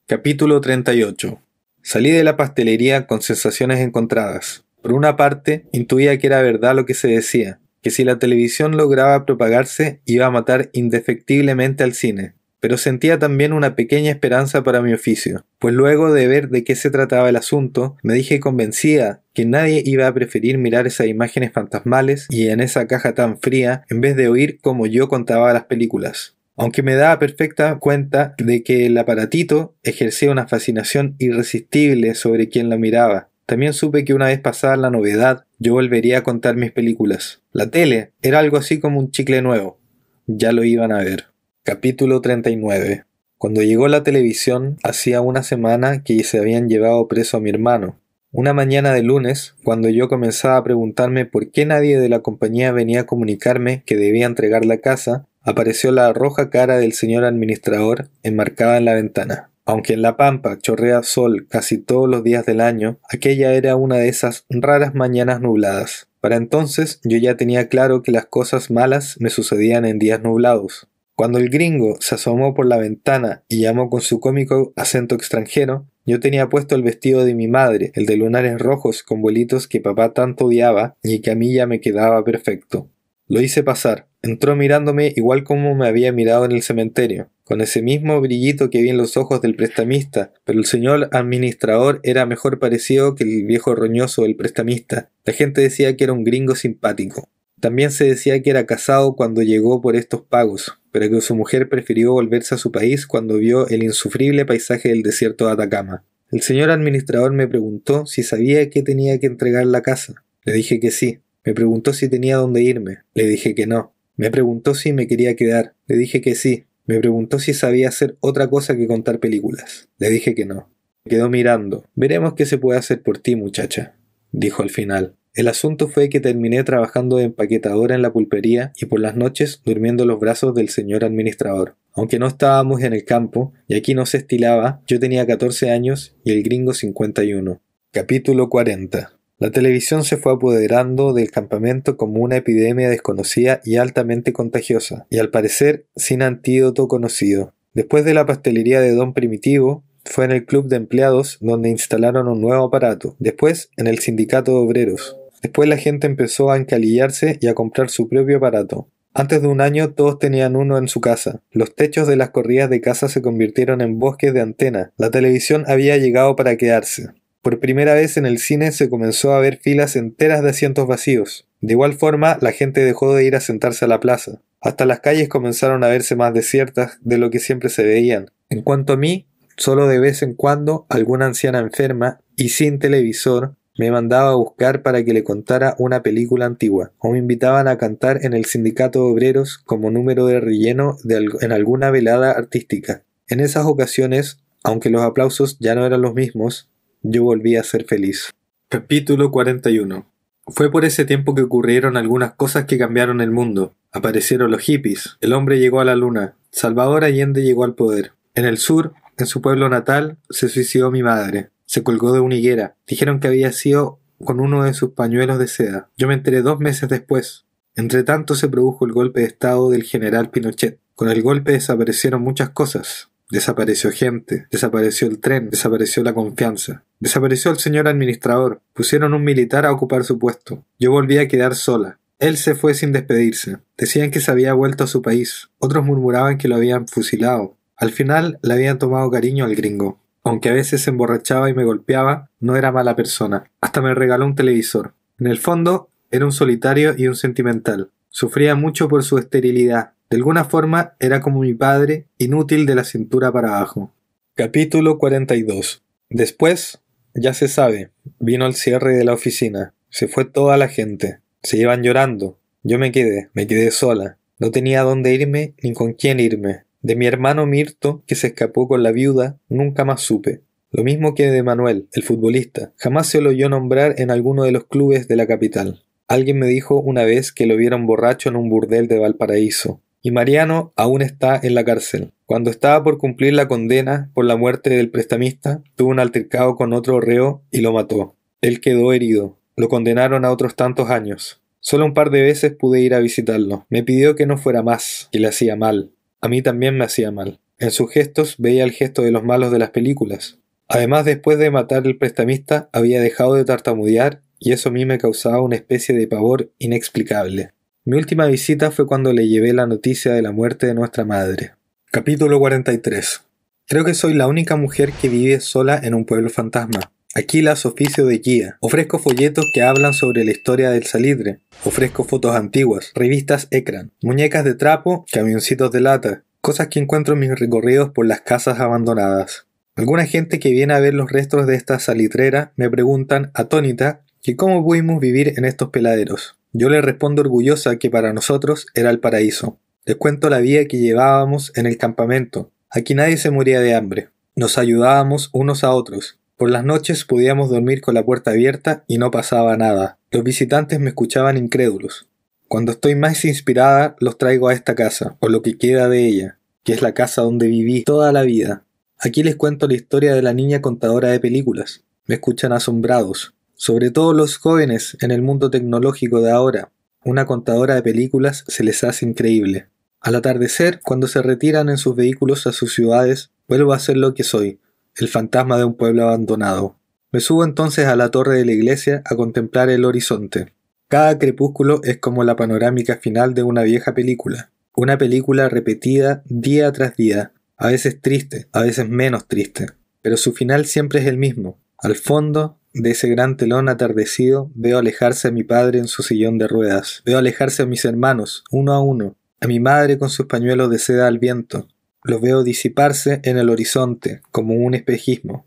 Capítulo 38. Salí de la pastelería con sensaciones encontradas. Por una parte, intuía que era verdad lo que se decía, que si la televisión lograba propagarse iba a matar indefectiblemente al cine, pero sentía también una pequeña esperanza para mi oficio, pues luego de ver de qué se trataba el asunto, me dije convencida que nadie iba a preferir mirar esas imágenes fantasmales y en esa caja tan fría en vez de oír como yo contaba las películas. Aunque me daba perfecta cuenta de que el aparatito ejercía una fascinación irresistible sobre quien la miraba, también supe que una vez pasada la novedad, yo volvería a contar mis películas. La tele era algo así como un chicle nuevo. Ya lo iban a ver. Capítulo 39. Cuando llegó la televisión, hacía una semana que se habían llevado preso a mi hermano. Una mañana de lunes, cuando yo comenzaba a preguntarme por qué nadie de la compañía venía a comunicarme que debía entregar la casa, apareció la roja cara del señor administrador enmarcada en la ventana. Aunque en La Pampa chorrea sol casi todos los días del año, aquella era una de esas raras mañanas nubladas. Para entonces yo ya tenía claro que las cosas malas me sucedían en días nublados. Cuando el gringo se asomó por la ventana y llamó con su cómico acento extranjero, yo tenía puesto el vestido de mi madre, el de lunares rojos con bolitos que papá tanto odiaba y que a mí ya me quedaba perfecto. Lo hice pasar. Entró mirándome igual como me había mirado en el cementerio con ese mismo brillito que vi en los ojos del prestamista, pero el señor administrador era mejor parecido que el viejo roñoso del prestamista. La gente decía que era un gringo simpático. También se decía que era casado cuando llegó por estos pagos, pero que su mujer prefirió volverse a su país cuando vio el insufrible paisaje del desierto de Atacama. El señor administrador me preguntó si sabía que tenía que entregar la casa. Le dije que sí. Me preguntó si tenía dónde irme. Le dije que no. Me preguntó si me quería quedar. Le dije que sí. Me preguntó si sabía hacer otra cosa que contar películas. Le dije que no. Me quedó mirando. Veremos qué se puede hacer por ti, muchacha, dijo al final. El asunto fue que terminé trabajando de empaquetadora en la pulpería y por las noches durmiendo los brazos del señor administrador. Aunque no estábamos en el campo y aquí no se estilaba, yo tenía 14 años y el gringo 51. Capítulo 40 la televisión se fue apoderando del campamento como una epidemia desconocida y altamente contagiosa, y al parecer sin antídoto conocido. Después de la pastelería de Don Primitivo, fue en el club de empleados donde instalaron un nuevo aparato, después en el sindicato de obreros. Después la gente empezó a encalillarse y a comprar su propio aparato. Antes de un año todos tenían uno en su casa. Los techos de las corridas de casa se convirtieron en bosques de antena. La televisión había llegado para quedarse. Por primera vez en el cine se comenzó a ver filas enteras de asientos vacíos. De igual forma, la gente dejó de ir a sentarse a la plaza. Hasta las calles comenzaron a verse más desiertas de lo que siempre se veían. En cuanto a mí, solo de vez en cuando alguna anciana enferma y sin televisor me mandaba a buscar para que le contara una película antigua, o me invitaban a cantar en el sindicato de obreros como número de relleno en alguna velada artística. En esas ocasiones, aunque los aplausos ya no eran los mismos, yo volví a ser feliz. Capítulo 41. Fue por ese tiempo que ocurrieron algunas cosas que cambiaron el mundo. Aparecieron los hippies, el hombre llegó a la luna, Salvador Allende llegó al poder. En el sur, en su pueblo natal, se suicidó mi madre. Se colgó de una higuera. Dijeron que había sido con uno de sus pañuelos de seda. Yo me enteré dos meses después. Entre tanto se produjo el golpe de estado del general Pinochet. Con el golpe desaparecieron muchas cosas. Desapareció gente, desapareció el tren, desapareció la confianza, desapareció el señor administrador, pusieron un militar a ocupar su puesto. Yo volví a quedar sola. Él se fue sin despedirse. Decían que se había vuelto a su país. Otros murmuraban que lo habían fusilado. Al final le habían tomado cariño al gringo. Aunque a veces se emborrachaba y me golpeaba, no era mala persona. Hasta me regaló un televisor. En el fondo, era un solitario y un sentimental. Sufría mucho por su esterilidad, de alguna forma era como mi padre, inútil de la cintura para abajo. Capítulo 42. Después, ya se sabe, vino el cierre de la oficina. Se fue toda la gente. Se iban llorando. Yo me quedé, me quedé sola. No tenía dónde irme ni con quién irme. De mi hermano Mirto, que se escapó con la viuda, nunca más supe. Lo mismo que de Manuel, el futbolista. Jamás se lo oyó nombrar en alguno de los clubes de la capital. Alguien me dijo una vez que lo vieron borracho en un burdel de Valparaíso y Mariano aún está en la cárcel. Cuando estaba por cumplir la condena por la muerte del prestamista, tuvo un altercado con otro reo y lo mató. Él quedó herido. Lo condenaron a otros tantos años. Solo un par de veces pude ir a visitarlo. Me pidió que no fuera más, que le hacía mal. A mí también me hacía mal. En sus gestos veía el gesto de los malos de las películas. Además, después de matar al prestamista, había dejado de tartamudear y eso a mí me causaba una especie de pavor inexplicable. Mi última visita fue cuando le llevé la noticia de la muerte de nuestra madre. Capítulo 43. Creo que soy la única mujer que vive sola en un pueblo fantasma. Aquí las oficio de guía. Ofrezco folletos que hablan sobre la historia del salitre. Ofrezco fotos antiguas, revistas Ecran, muñecas de trapo, camioncitos de lata, cosas que encuentro en mis recorridos por las casas abandonadas. Alguna gente que viene a ver los restos de esta salitrera me preguntan, atónita, que cómo pudimos vivir en estos peladeros. Yo le respondo orgullosa que para nosotros era el paraíso. Les cuento la vida que llevábamos en el campamento. Aquí nadie se moría de hambre. Nos ayudábamos unos a otros. Por las noches podíamos dormir con la puerta abierta y no pasaba nada. Los visitantes me escuchaban incrédulos. Cuando estoy más inspirada, los traigo a esta casa, o lo que queda de ella, que es la casa donde viví toda la vida. Aquí les cuento la historia de la niña contadora de películas. Me escuchan asombrados sobre todo los jóvenes en el mundo tecnológico de ahora, una contadora de películas se les hace increíble. Al atardecer, cuando se retiran en sus vehículos a sus ciudades, vuelvo a ser lo que soy, el fantasma de un pueblo abandonado. Me subo entonces a la torre de la iglesia a contemplar el horizonte. Cada crepúsculo es como la panorámica final de una vieja película, una película repetida día tras día, a veces triste, a veces menos triste, pero su final siempre es el mismo. Al fondo, de ese gran telón atardecido veo alejarse a mi padre en su sillón de ruedas, veo alejarse a mis hermanos, uno a uno, a mi madre con sus pañuelos de seda al viento, los veo disiparse en el horizonte como un espejismo,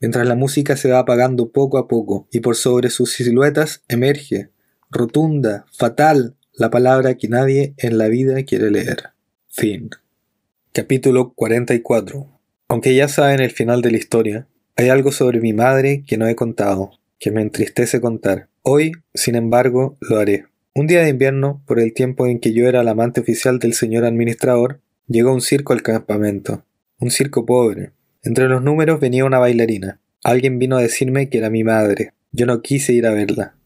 mientras la música se va apagando poco a poco y por sobre sus siluetas emerge, rotunda, fatal, la palabra que nadie en la vida quiere leer. Fin. Capítulo 44. Aunque ya saben el final de la historia, hay algo sobre mi madre que no he contado, que me entristece contar. Hoy, sin embargo, lo haré. Un día de invierno, por el tiempo en que yo era el amante oficial del señor administrador, llegó un circo al campamento. Un circo pobre. Entre los números venía una bailarina. Alguien vino a decirme que era mi madre. Yo no quise ir a verla.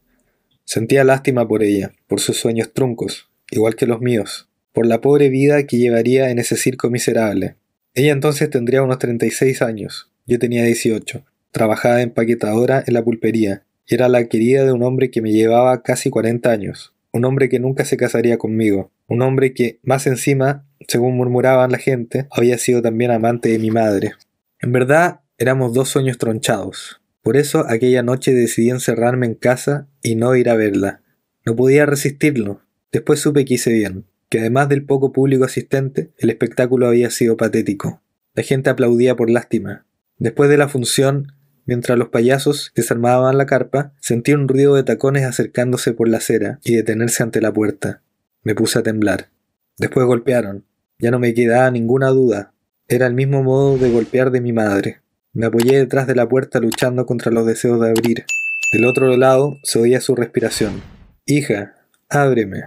Sentía lástima por ella, por sus sueños truncos, igual que los míos, por la pobre vida que llevaría en ese circo miserable. Ella entonces tendría unos 36 años. Yo tenía 18. Trabajaba empaquetadora en la pulpería. Era la querida de un hombre que me llevaba casi 40 años. Un hombre que nunca se casaría conmigo. Un hombre que, más encima, según murmuraban la gente, había sido también amante de mi madre. En verdad, éramos dos sueños tronchados. Por eso aquella noche decidí encerrarme en casa y no ir a verla. No podía resistirlo. Después supe que hice bien, que además del poco público asistente, el espectáculo había sido patético. La gente aplaudía por lástima, Después de la función, mientras los payasos desarmaban la carpa, sentí un ruido de tacones acercándose por la acera y detenerse ante la puerta. Me puse a temblar. Después golpearon. Ya no me quedaba ninguna duda. Era el mismo modo de golpear de mi madre. Me apoyé detrás de la puerta luchando contra los deseos de abrir. Del otro lado se oía su respiración. Hija, ábreme,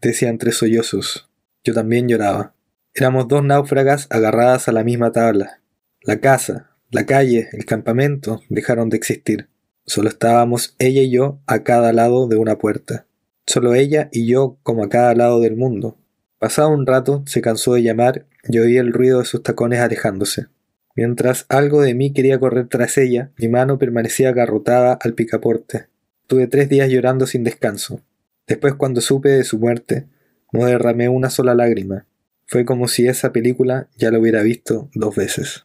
decía entre sollozos. Yo también lloraba. Éramos dos náufragas agarradas a la misma tabla. La casa, la calle, el campamento, dejaron de existir. Solo estábamos ella y yo a cada lado de una puerta. Solo ella y yo como a cada lado del mundo. Pasado un rato se cansó de llamar y oí el ruido de sus tacones alejándose. Mientras algo de mí quería correr tras ella, mi mano permanecía agarrotada al picaporte. Tuve tres días llorando sin descanso. Después cuando supe de su muerte, no derramé una sola lágrima. Fue como si esa película ya la hubiera visto dos veces.